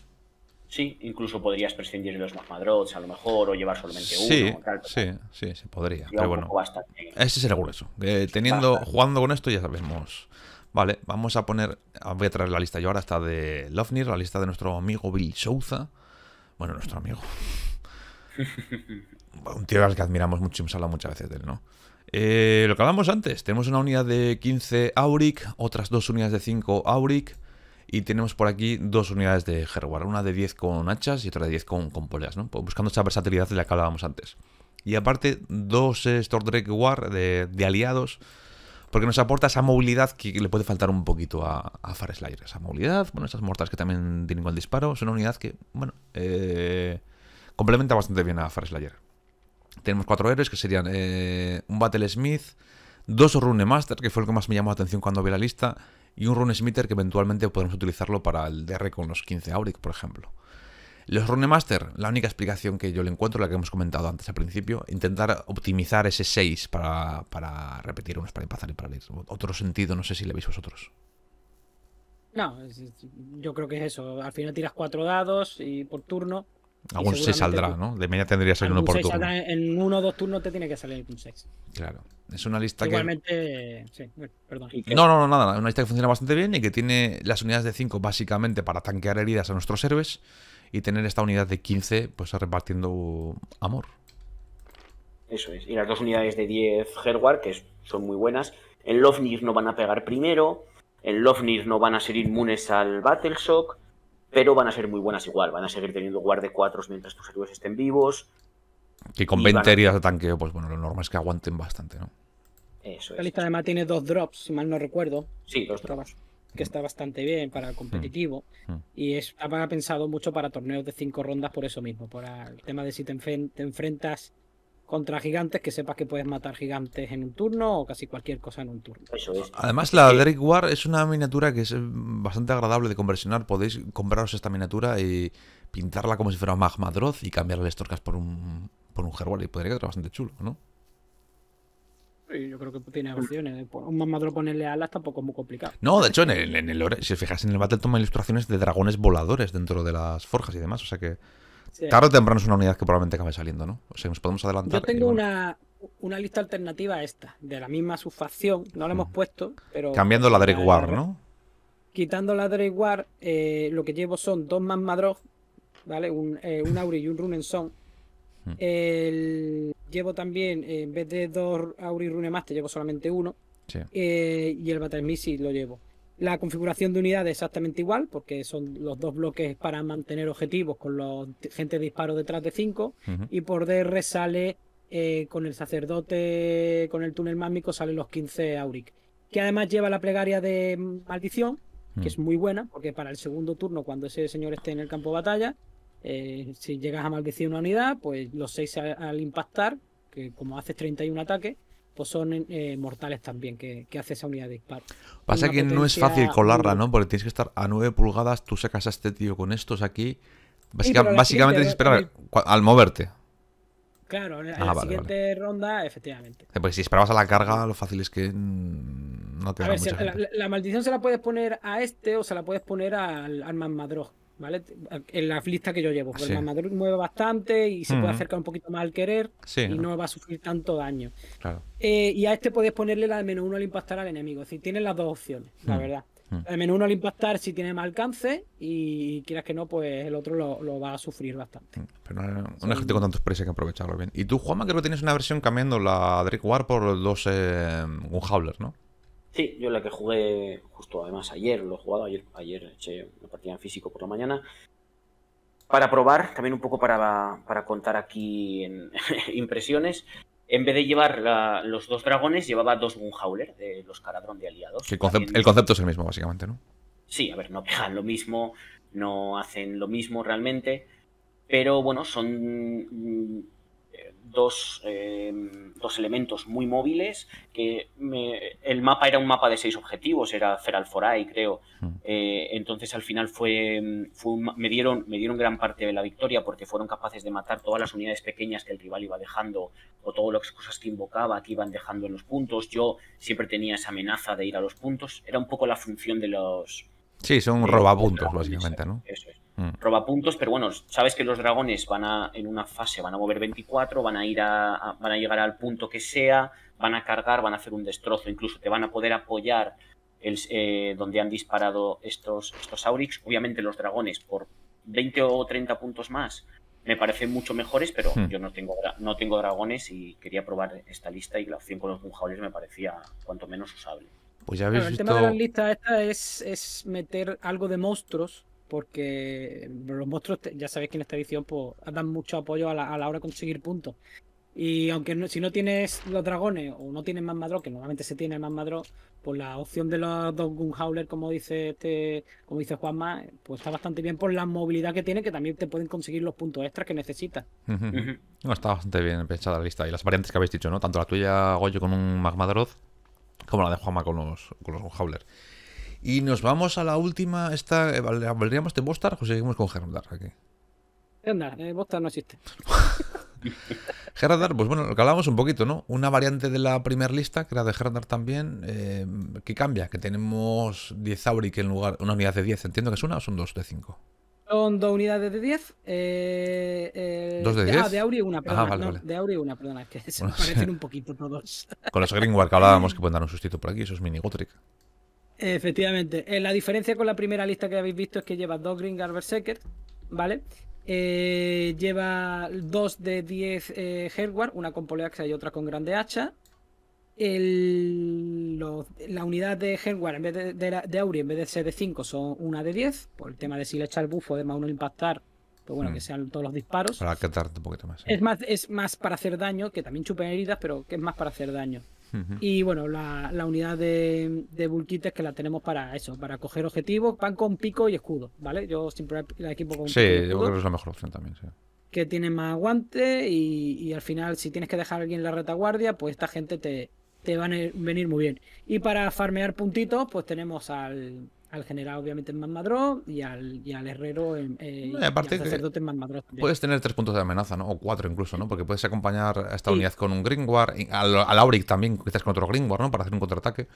Sí, incluso podrías prescindir de los Magmadrots a lo mejor, o llevar solamente uno. Sí, tal, sí, sí, se podría. Pero bueno, ese es el grueso. Eh, teniendo, jugando con esto ya sabemos. Vale, vamos a poner, voy a traer la lista yo ahora, está de Lofnir, la lista de nuestro amigo Bill Souza. Bueno, nuestro amigo. [laughs] Un tío al que admiramos mucho y hemos hablado muchas veces de él, ¿no? Eh, lo que hablamos antes, tenemos una unidad de 15 Auric, otras dos unidades de 5 Auric, y tenemos por aquí dos unidades de Herwar, una de 10 con hachas y otra de 10 con, poleas, pues buscando esa versatilidad de la que hablábamos antes. Y aparte, dos eh, War de, aliados, porque nos aporta esa movilidad que le puede faltar un poquito a, a Far Slayer. Esa movilidad, bueno, esas mortas que también tienen con el disparo, es una unidad que, bueno, eh, complementa bastante bien a Far Slayer. Tenemos cuatro héroes que serían eh, un Battle Smith, dos Rune Master, que fue el que más me llamó la atención cuando vi la lista, y un rune que eventualmente podemos utilizarlo para el DR con los 15 Auric, por ejemplo. Los Runemaster, la única explicación que yo le encuentro, la que hemos comentado antes al principio, intentar optimizar ese 6 para, para repetir unos para empazar y para ir. Otro sentido, no sé si le veis vosotros. No, yo creo que es eso. Al final tiras cuatro dados y por turno Algún 6 saldrá, ¿no? De media tendría que salir uno por turno. en uno o dos turnos te tiene que salir un 6. Claro. Es una lista que. Igualmente. Sí, perdón. No, no, no, nada. una lista que funciona bastante bien y que tiene las unidades de 5 básicamente para tanquear heridas a nuestros héroes y tener esta unidad de 15 pues repartiendo amor. Eso es. Y las dos unidades de 10 Herwar, que son muy buenas. En Lofnir no van a pegar primero. En Lofnir no van a ser inmunes al Battleshock pero van a ser muy buenas igual. Van a seguir teniendo guarde 4 mientras tus héroes estén vivos. Que con 20 heridas de tanqueo, pues bueno, lo normal es que aguanten bastante, ¿no? Eso es. La lista además tiene dos drops, si mal no recuerdo. Sí, dos drops. Que está bastante bien para el competitivo. Mm. Mm. Y es, ha pensado mucho para torneos de cinco rondas por eso mismo. Por el tema de si te enfrentas contra gigantes que sepas que puedes matar gigantes en un turno o casi cualquier cosa en un turno. Además, la Drake War es una miniatura que es eh, bastante agradable de conversionar. Podéis compraros esta miniatura y pintarla como si fuera Magma Droz y cambiarle estorcas por un, por un hardware y podría quedar bastante chulo, ¿no? yo creo que tiene opciones. Un Magma ponerle alas tampoco es muy complicado. No, de hecho, en si os fijáis en el Battle toma ilustraciones de dragones voladores dentro de las forjas y demás, o sea que Tarde temprano es una unidad que probablemente acabe saliendo, ¿no? O sea, nos podemos adelantar. Yo tengo una, lista alternativa a esta, de la misma subfacción, no la hemos mm. puesto, pero. Cambiando la Drake War, ¿no? Quitando la Drake War, eh, lo que llevo son dos más Madrog, ¿vale? Un, eh, Auri y un Runenson. Mm. Llevo también, eh, en vez de dos Auri te llevo solamente uno. y el Battle Missile lo llevo. La configuración de unidad es exactamente igual, porque son los dos bloques para mantener objetivos con los gente de disparo detrás de 5. Y por DR sale eh, con el sacerdote, con el túnel mágico salen los 15 Auric. Que además lleva la plegaria de maldición, que mm. es muy buena, porque para el segundo turno, cuando ese señor esté en el campo de batalla, eh, si llegas a maldecir una unidad, pues los 6 al, impactar, que como haces 31 ataques, pues son eh, mortales también, que, hace esa unidad de disparo. Pasa que no es fácil colarla, ¿no? Porque tienes que estar a 9 pulgadas, tú sacas a este tío con estos aquí. básicamente tienes que esperar al moverte. Claro, en la ah, siguiente ronda, efectivamente. Eh, porque si esperabas a la carga, lo fácil es que mm, no te a ver, mucha La, maldición se la puedes poner a este o se la puedes poner al, al Madrog, ¿vale? En la lista que yo llevo. El pues ah, mueve bastante y se puede acercar un poquito más al querer y ¿no? va a sufrir tanto daño. Eh, y a este puedes ponerle la de menos uno al impactar al enemigo. Es decir, tienes las dos opciones, la verdad. el La menos uno al impactar si tiene más alcance y quieras que no, pues el otro lo, va a sufrir bastante. Mm, pero no, es un ejército con tantos precios que aprovecharlo bien. Y tú, Juanma, creo que tienes una versión cambiando la Drake War por los eh, ¿no? Sí, yo la que jugué justo además ayer, lo he jugado ayer, ayer eché una partida en físico por la mañana. Para probar, también un poco para, para contar aquí en [laughs] impresiones. En vez de llevar los dos dragones, llevaba dos Gunhauler de los Caradron de aliados. El, el concepto es el mismo, básicamente, ¿no? Sí, a ver, no pegan lo mismo, no hacen lo mismo realmente. Pero bueno, son Em, dos, elementos muy móviles, que el mapa era un mapa de seis objetivos, era Feral Foray, creo. Mm. Eh, entonces al final fue, em, me, dieron, me dieron gran parte de la victoria porque fueron capaces de matar todas las unidades pequeñas que el rival iba dejando o todas las cosas que invocaba, que iban dejando en los puntos. Yo siempre tenía esa amenaza de ir a los puntos. Era un poco la función de los... Sí, son robapuntos, básicamente, ¿no? Eso es. Mm. Roba puntos, pero bueno, sabes que los dragones van a, en una fase, van a mover 24, van a ir a, van a llegar al punto que sea, van a cargar, van a hacer un destrozo, incluso te van a poder apoyar eh, donde han disparado estos, estos Aurix. Obviamente los dragones por 20 o 30 puntos más me parecen mucho mejores, pero mm. yo no tengo, no tengo dragones y quería probar esta lista y la opción con los Bunjaules me parecía cuanto menos usable. Pues ya El tema de la lista esta es, es meter algo de monstruos porque los monstruos, ya sabéis que en esta edición pues, dan mucho apoyo a la, a la hora de conseguir puntos. Y aunque si no tienes los dragones o no tienes más que normalmente se tiene el madro, pues la opción de los dos Gunhauler, como dice este, como dice Juanma, pues está bastante bien por la movilidad que tiene, que también te pueden conseguir los puntos extras que necesitas. No, está bastante bien pensada la lista. Y las variantes que habéis dicho, ¿no? Tanto la tuya, Goyo, con un Magmadroth, como la de Juanma con los, con los y nos vamos a la última, esta, ¿hablaríamos eh, de Bostar o seguimos con Gerardar aquí? Gerardar, eh, Bostar no existe. [laughs] Gerardar, pues bueno, lo que hablábamos un poquito, ¿no? Una variante de la primera lista, que era de Gerardar también, eh, que cambia, que tenemos 10 Auric en lugar, una unidad de 10, entiendo que es una o son dos de 5. Son dos unidades de 10. Eh, ¿Dos de 10? Ah, de Auri una, perdón, Ah, vale, De Auri una, perdona, que se bueno, parecen [laughs] un poquito todos. Con los Greenwalk que hablábamos que pueden dar un sustituto por aquí, esos mini Gotrick. Efectivamente. Eh, la diferencia con la primera lista que habéis visto es que lleva dos Gringar Berserker, ¿vale? Eh, lleva dos de 10 eh, una con poliaxa y otra con grande hacha. la unidad de hardware en vez de, de, Auri, en vez de ser de 5, son una de 10. Por el tema de si le echa el bufo de más uno impactar, pues bueno, hmm. que sean todos los disparos. Para un poquito más. Es, más, es más para hacer daño, que también chupen heridas, pero que es más para hacer daño. Y bueno, la, unidad de, de Bulkites que la tenemos para eso, para coger objetivos, pan con pico y escudo, ¿vale? Yo siempre la equipo con Sí, pico yo creo que es la mejor opción también, sí. Que tiene más aguante y, al final, si tienes que dejar a alguien en la retaguardia, pues esta gente te, te van a venir muy bien. Y para farmear puntitos, pues tenemos al, al general obviamente en más y al, y al herrero en, eh, eh sacerdote en Puedes tener tres puntos de amenaza, ¿no? O cuatro incluso, ¿no? Porque puedes acompañar a esta unidad con un Gringwar, al, al Auric también, quizás con otro Gringwar, ¿no? Para hacer un contraataque.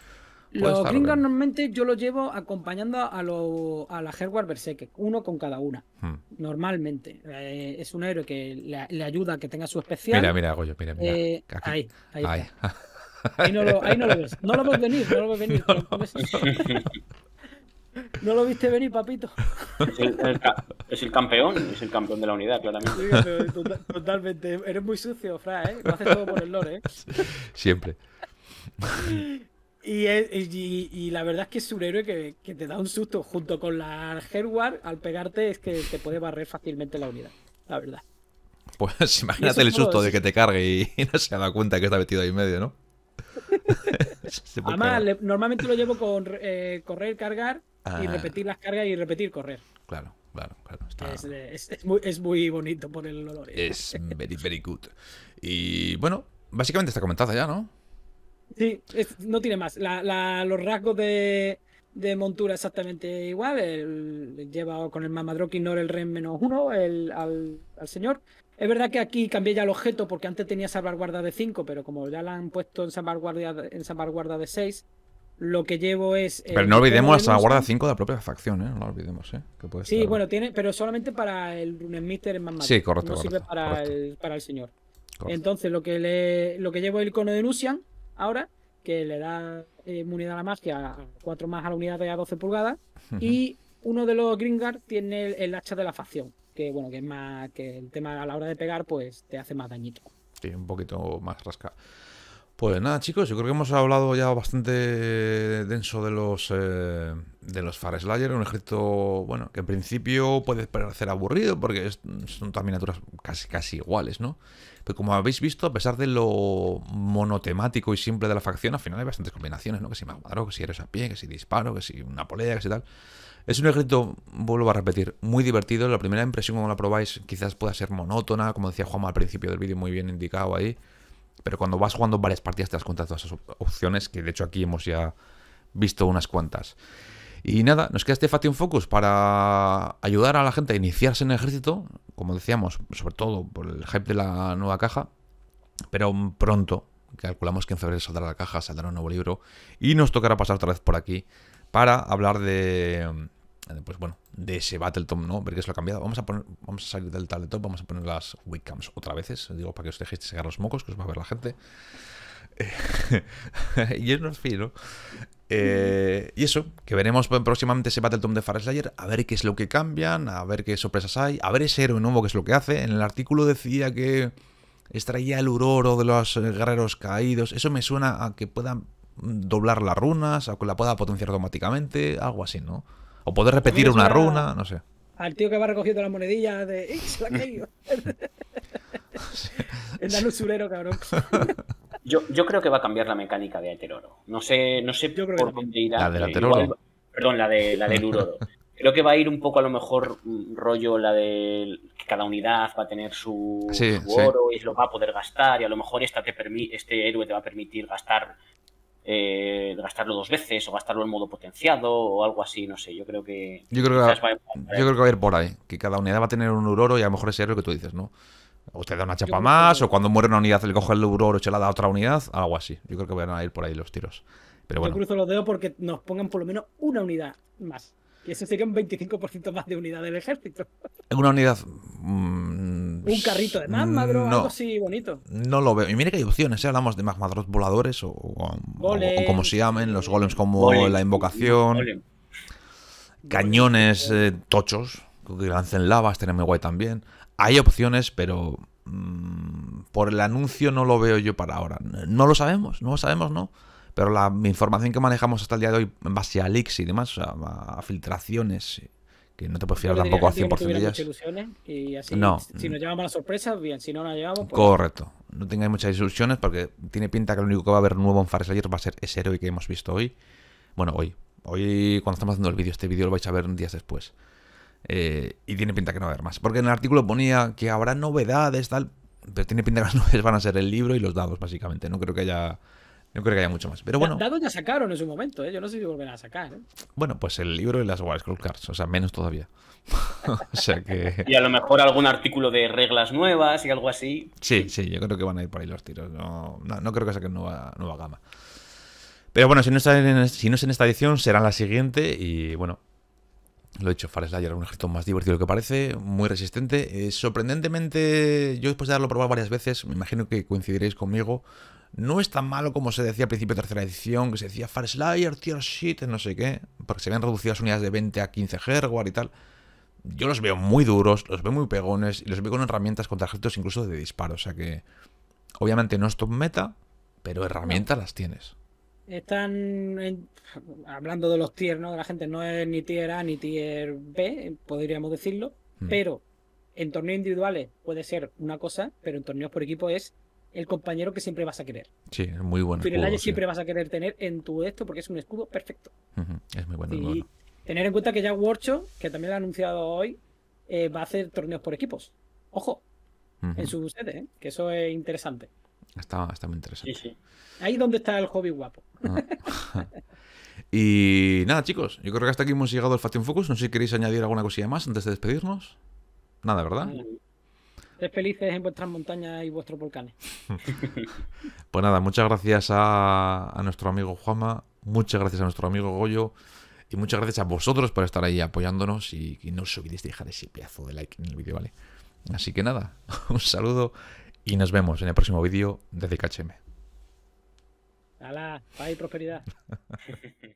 Los Gringwar normalmente yo lo llevo acompañando a, a la Herwar Berserker, uno con cada una. Hmm. Normalmente. Eh, es un héroe que le, ayuda a que tenga su especial. Mira, mira, Goyo, mira, mira. Eh, ahí, ahí. ahí. no, lo, ahí no lo, ves. No lo ves venir, no lo ves venir. [laughs] [laughs] ¿No lo viste venir, papito? Es el, campeón, es el campeón de la unidad, claramente. Sí, totalmente. Eres muy sucio, Fra, ¿eh? Lo haces todo por el lore, ¿eh? Siempre. Y, la verdad es que es un héroe que, te da un susto junto con la Herward al pegarte es que te puede barrer fácilmente la unidad, la verdad. Pues imagínate el susto de que te cargue y, [laughs] no se da cuenta que está metido ahí en medio, ¿no? [laughs] [laughs] Además, normalmente lo llevo con eh, correr, cargar y ah. repetir las cargas y repetir correr. Claro, claro, claro. Es, muy, bonito por el olor. ¿eh? Es [laughs] very, very good. Y bueno, básicamente está comentada ya, ¿no? Sí, no tiene más. los rasgos de, montura exactamente igual. lleva con el que no el Ren menos uno al, señor. Es verdad que aquí cambié ya el objeto porque antes tenía salvaguarda de 5, pero como ya la han puesto en salvaguarda, en salvaguarda de 6, lo que llevo es. Eh, pero no olvidemos la guarda 5 de la propia facción, ¿eh? No lo olvidemos, ¿eh? sí, bueno, tiene. Pero solamente para el Runesmister es más malo. Sí, correcto. No sirve para, El, señor. Entonces, lo que, lo que llevo es el cono de Nusian ahora, que le da eh, a la magia, 4 más a la unidad de a 12 pulgadas. Y uno de los Gringard tiene el, hacha de la facción, que bueno, que es más. que el tema a la hora de pegar, pues te hace más dañito. Sí, un poquito más rasca. Pues nada, chicos, yo creo que hemos hablado ya bastante denso de los eh, de los Far Slayer, un ejército, bueno, que en principio puede parecer aburrido porque son todas casi, casi iguales, ¿no? Pero como habéis visto, a pesar de lo monotemático y simple de la facción, al final hay bastantes combinaciones, ¿no? Que si cuadro, que si eres a pie, que si disparo, que si una polea, que si tal. Es un ejército, vuelvo a repetir, muy divertido. La primera impresión como la probáis quizás pueda ser monótona, como decía Juanma al principio del vídeo, muy bien indicado ahí. Pero cuando vas jugando varias partidas te das cuenta de todas esas opciones, que de hecho aquí hemos ya visto unas cuantas. Y nada, nos queda este un Focus para ayudar a la gente a iniciarse en el ejército, como decíamos, sobre todo por el hype de la nueva caja, pero pronto, calculamos que en febrero saldrá la caja, saldrá un nuevo libro y nos tocará pasar otra vez por aquí para hablar de eh, pues bueno, de ese Battletop, ¿no? Ver qué es lo ha cambiado. Vamos a poner, vamos a salir del tabletop, vamos a poner las webcams otra vez, eh, digo, para que os dejéis sacar los mocos, que os va a ver la gente. Eh, [laughs] y es no y eso, que veremos próximamente ese Tom de far Slayer, a ver qué es lo que cambian, a ver qué sorpresas hay, a ver ese héroe nuevo que es lo que hace. En el artículo decía que extraía el uroro de los guerreros caídos. Eso me suena a que puedan doblar las runas, a que la pueda potenciar automáticamente, algo así, ¿no? O poder repetir una runa, no sé. Al tío que va recogiendo las monedillas de. X. se la caigo! [laughs] El la usurero, cabrón. Yo, yo, creo que va a cambiar la mecánica de Ateroro. No sé, no sé por dónde irá. La de Ateroro. perdón, la de la del [laughs] Uroro. creo que va a ir un poco a lo mejor mm, rollo la de que cada unidad va a tener su, oro y lo va a poder gastar y a lo mejor esta este héroe te va a permitir gastar eh, gastarlo dos veces o gastarlo en modo potenciado o algo así, no sé, yo creo que... Yo creo que, va, a ir por ahí, que cada unidad va a tener un uroro y a lo mejor ese es lo que tú dices, ¿no? O te da una chapa más, o cuando muere una unidad le coge el uroro y se la da a otra unidad, algo así. Yo creo que van a ir por ahí los tiros. Pero bueno. Yo cruzo los dedos porque nos pongan por lo menos una unidad más. Y eso sería un 25% más de unidad del ejército. Una unidad. Mm, un carrito de Magmadro algo así bonito. No lo veo. Y mire que hay opciones, ¿eh? hablamos de Magmadros voladores o, como se llamen, los golems como la invocación. Cañones eh, tochos que lancen lavas, muy guay también. Hay opciones, pero mm, por el anuncio no lo veo yo para ahora. No lo sabemos, no lo sabemos, ¿no? Pero la información que manejamos hasta el día de hoy en base a leaks y demás, a filtraciones, eh, que no te puedes fiar tampoco al 100% de ellas. Y así, no. Si nos llevamos a la bien, si no la llevamos... Pues Correcto. No tengáis muchas ilusiones porque tiene pinta que lo único que va a haber nuevo en Ayer va a ser ese héroe que hemos visto hoy. Bueno, hoy. Hoy, cuando estamos haciendo el vídeo, este vídeo lo vais a ver días después. Eh, y tiene pinta que no va a haber más. Porque en el artículo ponía que habrá novedades, tal. Pero tiene pinta que las [laughs] novedades van a ser el libro y los dados, básicamente. No creo que haya no creo que haya mucho más. Pero bueno. dado ya sacaron en su momento, ¿eh? Yo no sé si volverán a sacar. ¿eh? Bueno, pues el libro y las Wild Scroll Cards, o sea, menos todavía. [laughs] o sea que. Y a lo mejor algún artículo de reglas nuevas y algo así. Sí, sí, yo creo que van a ir por ahí los tiros. No, no, creo que saquen nueva, gama. Pero bueno, si no, está si no es en esta edición, será la siguiente. Y bueno, lo he dicho, Fareslayer un ejército más divertido que parece, muy resistente. Eh, sorprendentemente, yo después de haberlo probado varias veces, me imagino que coincidiréis conmigo, no es tan malo como se decía al principio de tercera edición, que se decía Slayer, Tier Shit, no sé qué, porque se habían reducido las unidades de 20 a 15 hardware y tal. Yo los veo muy duros, los veo muy pegones y los veo con herramientas contra ejércitos incluso de disparo. O sea que, obviamente no es top meta, pero herramientas las tienes. Están hablando de los tier, ¿no? la gente no es ni tier A ni tier B, podríamos decirlo, mm. pero en torneos individuales puede ser una cosa, pero en torneos por equipo es el compañero que siempre vas a querer. Sí, es muy bueno. Firelayo siempre vas a querer tener en tu esto porque es un escudo perfecto. Es muy bueno. Y tener en cuenta que ya Workshop, que también lo ha anunciado hoy, eh, va a hacer torneos por equipos. Ojo, en su sede, ¿eh? que eso es interesante. Está, muy interesante. Sí, sí. Ahí donde está el hobby guapo. Ah. [laughs] y nada, chicos, yo creo que hasta aquí hemos llegado al Faction Focus. No sé si queréis añadir alguna cosilla más antes de despedirnos. Nada, ¿verdad? felices en vuestras montañas y vuestros volcanes. [laughs] pues nada, muchas gracias a, nuestro amigo Juama, muchas gracias a nuestro amigo Goyo. Y muchas gracias a vosotros por estar ahí apoyándonos y, no os olvidéis de dejar ese pedazo de like en el vídeo, ¿vale? Así que nada, [laughs] un saludo y nos vemos en el próximo vídeo de KHM. ¡Hala! ¡Paz y prosperidad! [laughs]